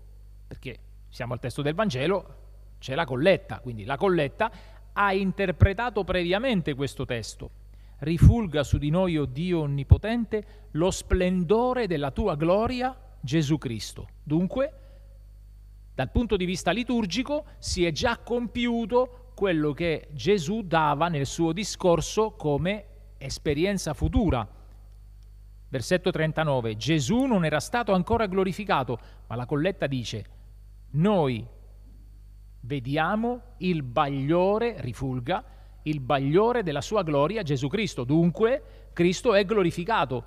perché siamo al testo del Vangelo, c'è la colletta, quindi la colletta ha interpretato previamente questo testo. Rifulga su di noi, o Dio Onnipotente, lo splendore della tua gloria, Gesù Cristo. Dunque, dal punto di vista liturgico, si è già compiuto quello che Gesù dava nel suo discorso come esperienza futura. Versetto 39. Gesù non era stato ancora glorificato, ma la colletta dice, noi Vediamo il bagliore, rifulga, il bagliore della sua gloria, Gesù Cristo. Dunque, Cristo è glorificato.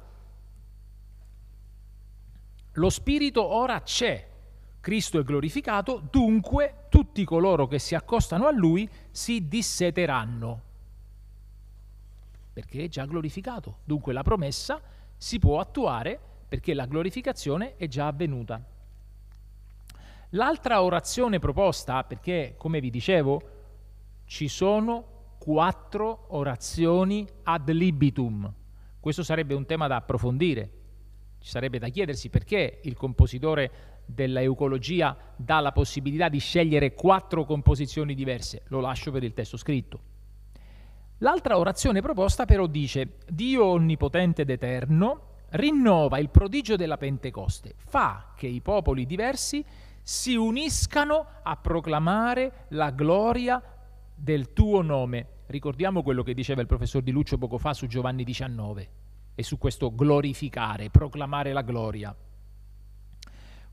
Lo Spirito ora c'è, Cristo è glorificato, dunque tutti coloro che si accostano a Lui si disseteranno, perché è già glorificato. Dunque la promessa si può attuare perché la glorificazione è già avvenuta. L'altra orazione proposta, perché come vi dicevo, ci sono quattro orazioni ad libitum. Questo sarebbe un tema da approfondire. Ci sarebbe da chiedersi perché il compositore della eucologia dà la possibilità di scegliere quattro composizioni diverse. Lo lascio per il testo scritto. L'altra orazione proposta però dice Dio onnipotente ed eterno rinnova il prodigio della Pentecoste, fa che i popoli diversi si uniscano a proclamare la gloria del tuo nome. Ricordiamo quello che diceva il professor Di Lucio poco fa su Giovanni 19 e su questo glorificare, proclamare la gloria.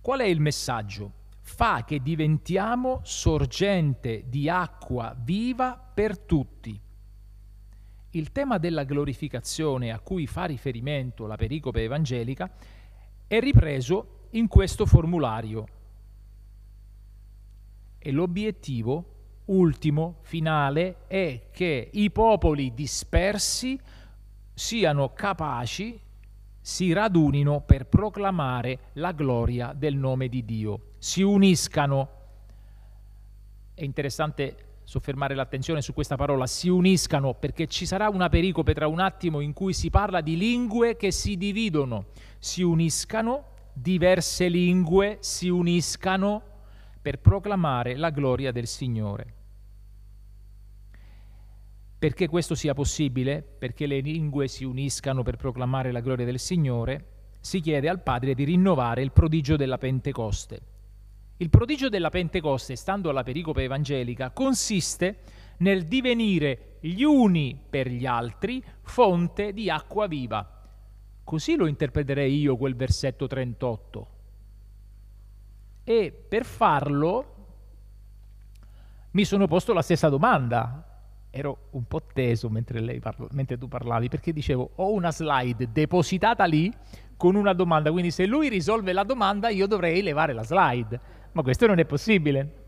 Qual è il messaggio? Fa che diventiamo sorgente di acqua viva per tutti. Il tema della glorificazione a cui fa riferimento la pericope evangelica è ripreso in questo formulario e l'obiettivo ultimo, finale, è che i popoli dispersi siano capaci, si radunino per proclamare la gloria del nome di Dio, si uniscano. È interessante soffermare l'attenzione su questa parola, si uniscano, perché ci sarà una pericope tra un attimo in cui si parla di lingue che si dividono, si uniscano, diverse lingue si uniscano per proclamare la gloria del Signore. Perché questo sia possibile, perché le lingue si uniscano per proclamare la gloria del Signore, si chiede al Padre di rinnovare il prodigio della Pentecoste. Il prodigio della Pentecoste, stando alla pericope evangelica, consiste nel divenire gli uni per gli altri fonte di acqua viva. Così lo interpreterei io quel versetto 38. E per farlo mi sono posto la stessa domanda. Ero un po' teso mentre, parla, mentre tu parlavi perché dicevo ho una slide depositata lì con una domanda, quindi se lui risolve la domanda io dovrei levare la slide, ma questo non è possibile.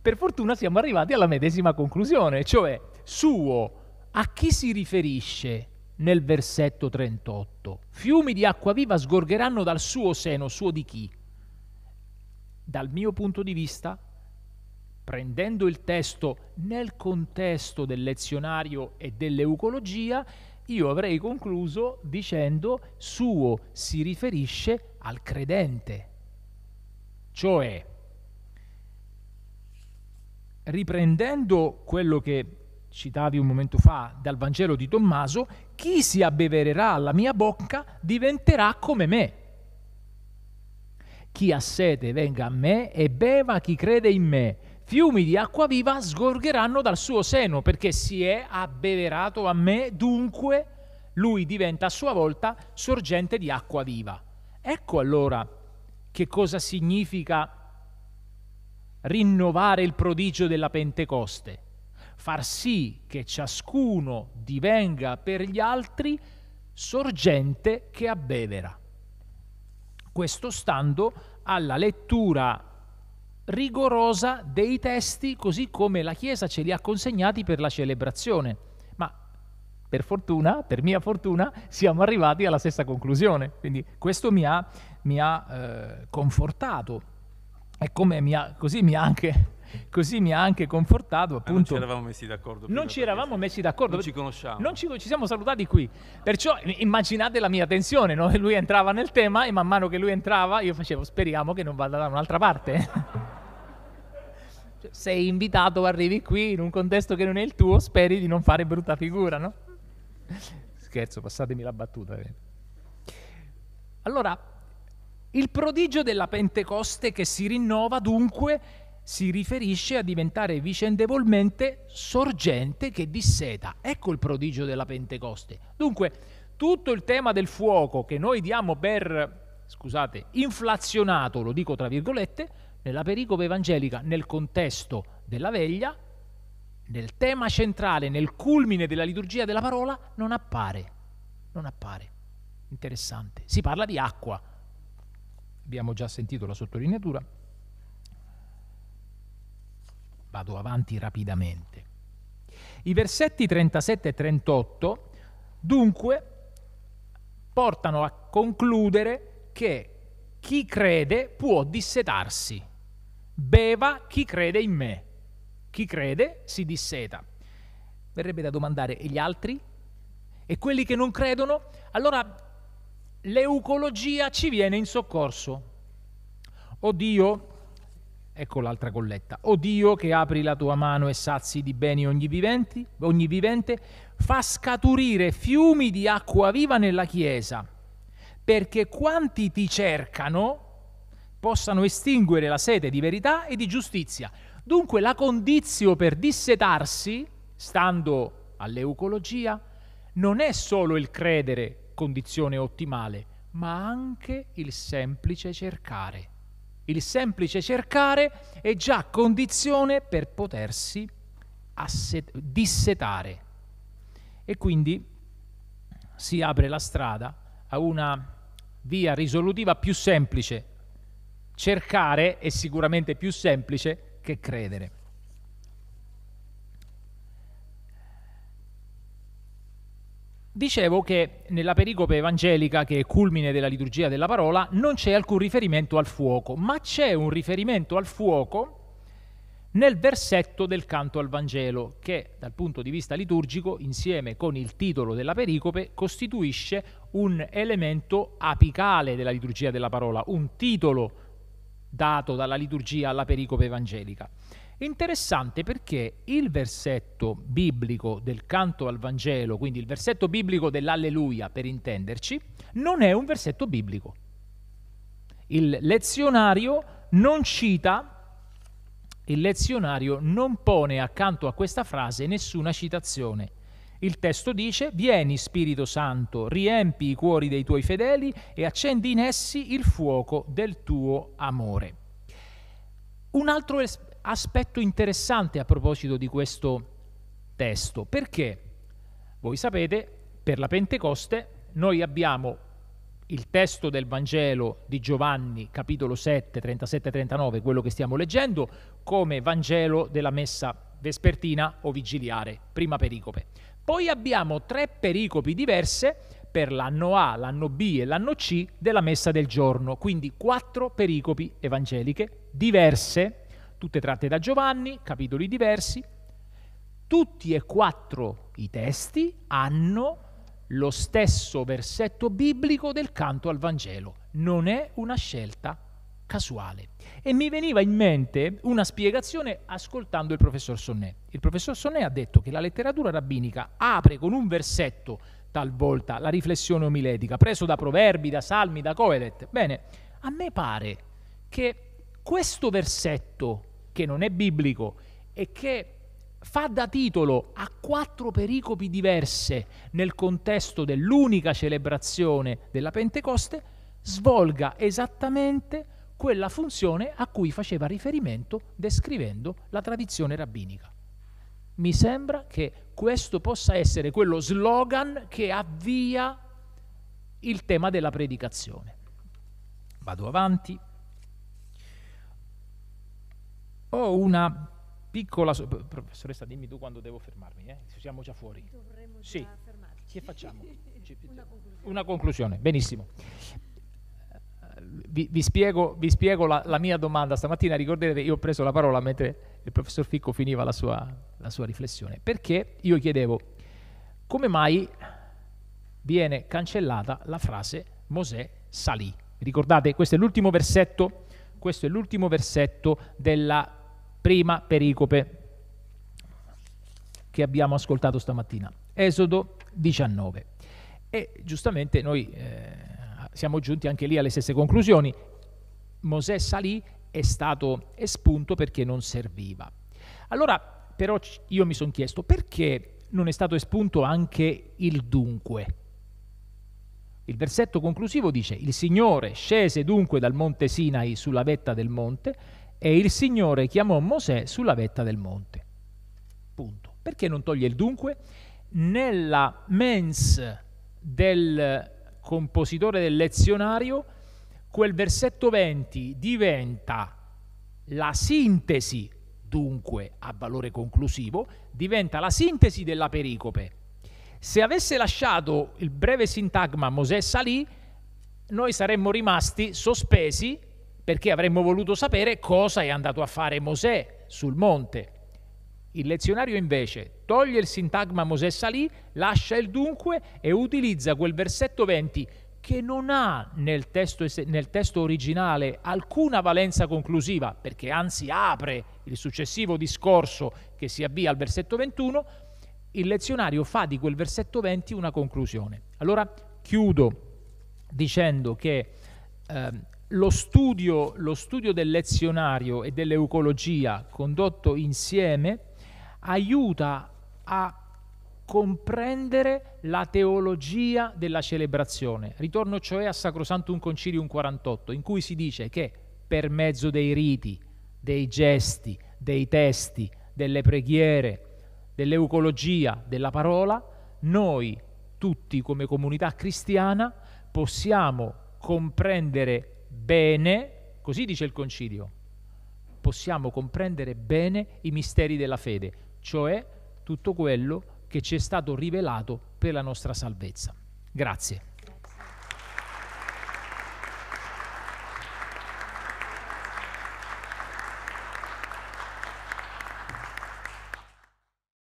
Per fortuna siamo arrivati alla medesima conclusione, cioè suo a chi si riferisce nel versetto 38? Fiumi di acqua viva sgorgeranno dal suo seno, suo di chi? dal mio punto di vista, prendendo il testo nel contesto del lezionario e dell'eucologia, io avrei concluso dicendo suo si riferisce al credente. Cioè, riprendendo quello che citavi un momento fa dal Vangelo di Tommaso, chi si abbevererà alla mia bocca diventerà come me. Chi ha sete venga a me e beva chi crede in me. Fiumi di acqua viva sgorgeranno dal suo seno perché si è abbeverato a me, dunque lui diventa a sua volta sorgente di acqua viva. Ecco allora che cosa significa rinnovare il prodigio della Pentecoste, far sì che ciascuno divenga per gli altri sorgente che abbevera questo stando alla lettura rigorosa dei testi così come la Chiesa ce li ha consegnati per la celebrazione. Ma per fortuna, per mia fortuna, siamo arrivati alla stessa conclusione. Quindi questo mi ha, mi ha eh, confortato e come mi ha, così mi ha anche Così mi ha anche confortato. Appunto, eh, non ci eravamo messi d'accordo. Non ci eravamo messi d'accordo. Non ci conosciamo. Non ci, ci, siamo salutati qui. Perciò immaginate la mia tensione. No? Lui entrava nel tema e man mano che lui entrava io facevo speriamo che non vada da un'altra parte. Cioè, sei invitato, arrivi qui in un contesto che non è il tuo, speri di non fare brutta figura, no? Scherzo, passatemi la battuta. Allora, il prodigio della Pentecoste che si rinnova dunque si riferisce a diventare vicendevolmente sorgente che disseta. Ecco il prodigio della Pentecoste. Dunque, tutto il tema del fuoco che noi diamo per, scusate, inflazionato, lo dico tra virgolette, nella pericope evangelica, nel contesto della veglia, nel tema centrale, nel culmine della liturgia della parola, non appare. Non appare. Interessante. Si parla di acqua. Abbiamo già sentito la sottolineatura Vado avanti rapidamente. I versetti 37 e 38 dunque portano a concludere che chi crede può dissetarsi. Beva chi crede in me. Chi crede si disseta. Verrebbe da domandare e gli altri? E quelli che non credono? Allora l'eucologia ci viene in soccorso. Oddio, Ecco l'altra colletta. O oh Dio che apri la tua mano e sazi di beni ogni, viventi, ogni vivente, fa scaturire fiumi di acqua viva nella Chiesa, perché quanti ti cercano possano estinguere la sete di verità e di giustizia. Dunque la condizio per dissetarsi, stando all'eucologia, non è solo il credere, condizione ottimale, ma anche il semplice cercare. Il semplice cercare è già condizione per potersi asset- dissetare. E quindi si apre la strada a una via risolutiva più semplice. Cercare è sicuramente più semplice che credere. Dicevo che nella pericope evangelica, che è culmine della liturgia della parola, non c'è alcun riferimento al fuoco, ma c'è un riferimento al fuoco nel versetto del canto al Vangelo, che dal punto di vista liturgico, insieme con il titolo della pericope, costituisce un elemento apicale della liturgia della parola, un titolo dato dalla liturgia alla pericope evangelica. Interessante perché il versetto biblico del canto al Vangelo, quindi il versetto biblico dell'alleluia per intenderci, non è un versetto biblico. Il lezionario non cita, il lezionario non pone accanto a questa frase nessuna citazione. Il testo dice, vieni Spirito Santo, riempi i cuori dei tuoi fedeli e accendi in essi il fuoco del tuo amore. Un altro es- aspetto interessante a proposito di questo testo, perché voi sapete, per la Pentecoste noi abbiamo il testo del Vangelo di Giovanni, capitolo 7, 37-39, quello che stiamo leggendo, come Vangelo della messa vespertina o vigiliare, prima pericope. Poi abbiamo tre pericopi diverse per l'anno A, l'anno B e l'anno C della messa del giorno, quindi quattro pericopi evangeliche diverse tutte tratte da Giovanni, capitoli diversi. Tutti e quattro i testi hanno lo stesso versetto biblico del canto al Vangelo. Non è una scelta casuale. E mi veniva in mente una spiegazione ascoltando il professor Sonnet. Il professor Sonnet ha detto che la letteratura rabbinica apre con un versetto talvolta la riflessione omiletica, preso da proverbi, da salmi, da coelet. Bene, a me pare che questo versetto che non è biblico e che fa da titolo a quattro pericopi diverse nel contesto dell'unica celebrazione della Pentecoste, svolga esattamente quella funzione a cui faceva riferimento descrivendo la tradizione rabbinica. Mi sembra che questo possa essere quello slogan che avvia il tema della predicazione. Vado avanti. Ho una piccola... So- professoressa, dimmi tu quando devo fermarmi, eh? siamo già fuori. Dovremmo sì. fermarci. Che facciamo? una, conclusione. una conclusione, benissimo. Vi, vi, spiego, vi spiego la, la, mia domanda stamattina. Ricorderete, io ho preso la parola mentre il professor Ficco finiva la sua, la sua riflessione, perché io chiedevo come mai viene cancellata la frase Mosè salì. Ricordate, questo è l'ultimo versetto, questo è l'ultimo versetto della prima pericope che abbiamo ascoltato stamattina, Esodo 19. E giustamente noi eh, siamo giunti anche lì alle stesse conclusioni. Mosè salì è stato espunto perché non serviva. Allora, però io mi sono chiesto perché non è stato espunto anche il dunque. Il versetto conclusivo dice, il Signore scese dunque dal monte Sinai sulla vetta del monte e il Signore chiamò Mosè sulla vetta del monte. Punto. Perché non toglie il dunque? Nella mens del compositore del lezionario, quel versetto 20 diventa la sintesi, dunque a valore conclusivo, diventa la sintesi della pericope. Se avesse lasciato il breve sintagma Mosè salì, noi saremmo rimasti sospesi perché avremmo voluto sapere cosa è andato a fare Mosè sul monte. Il lezionario invece toglie il sintagma Mosè salì, lascia il dunque e utilizza quel versetto 20 che non ha nel testo, nel testo, originale alcuna valenza conclusiva, perché anzi apre il successivo discorso che si avvia al versetto 21, il lezionario fa di quel versetto 20 una conclusione. Allora chiudo dicendo che eh, lo studio, lo studio, del lezionario e dell'eucologia condotto insieme aiuta a comprendere la teologia della celebrazione. Ritorno cioè a Sacrosantum Concilium 48, in cui si dice che per mezzo dei riti, dei gesti, dei testi, delle preghiere, dell'eucologia, della parola, noi tutti come comunità cristiana possiamo comprendere bene, così dice il concilio, possiamo comprendere bene i misteri della fede, cioè tutto quello che ci è stato rivelato per la nostra salvezza. Grazie.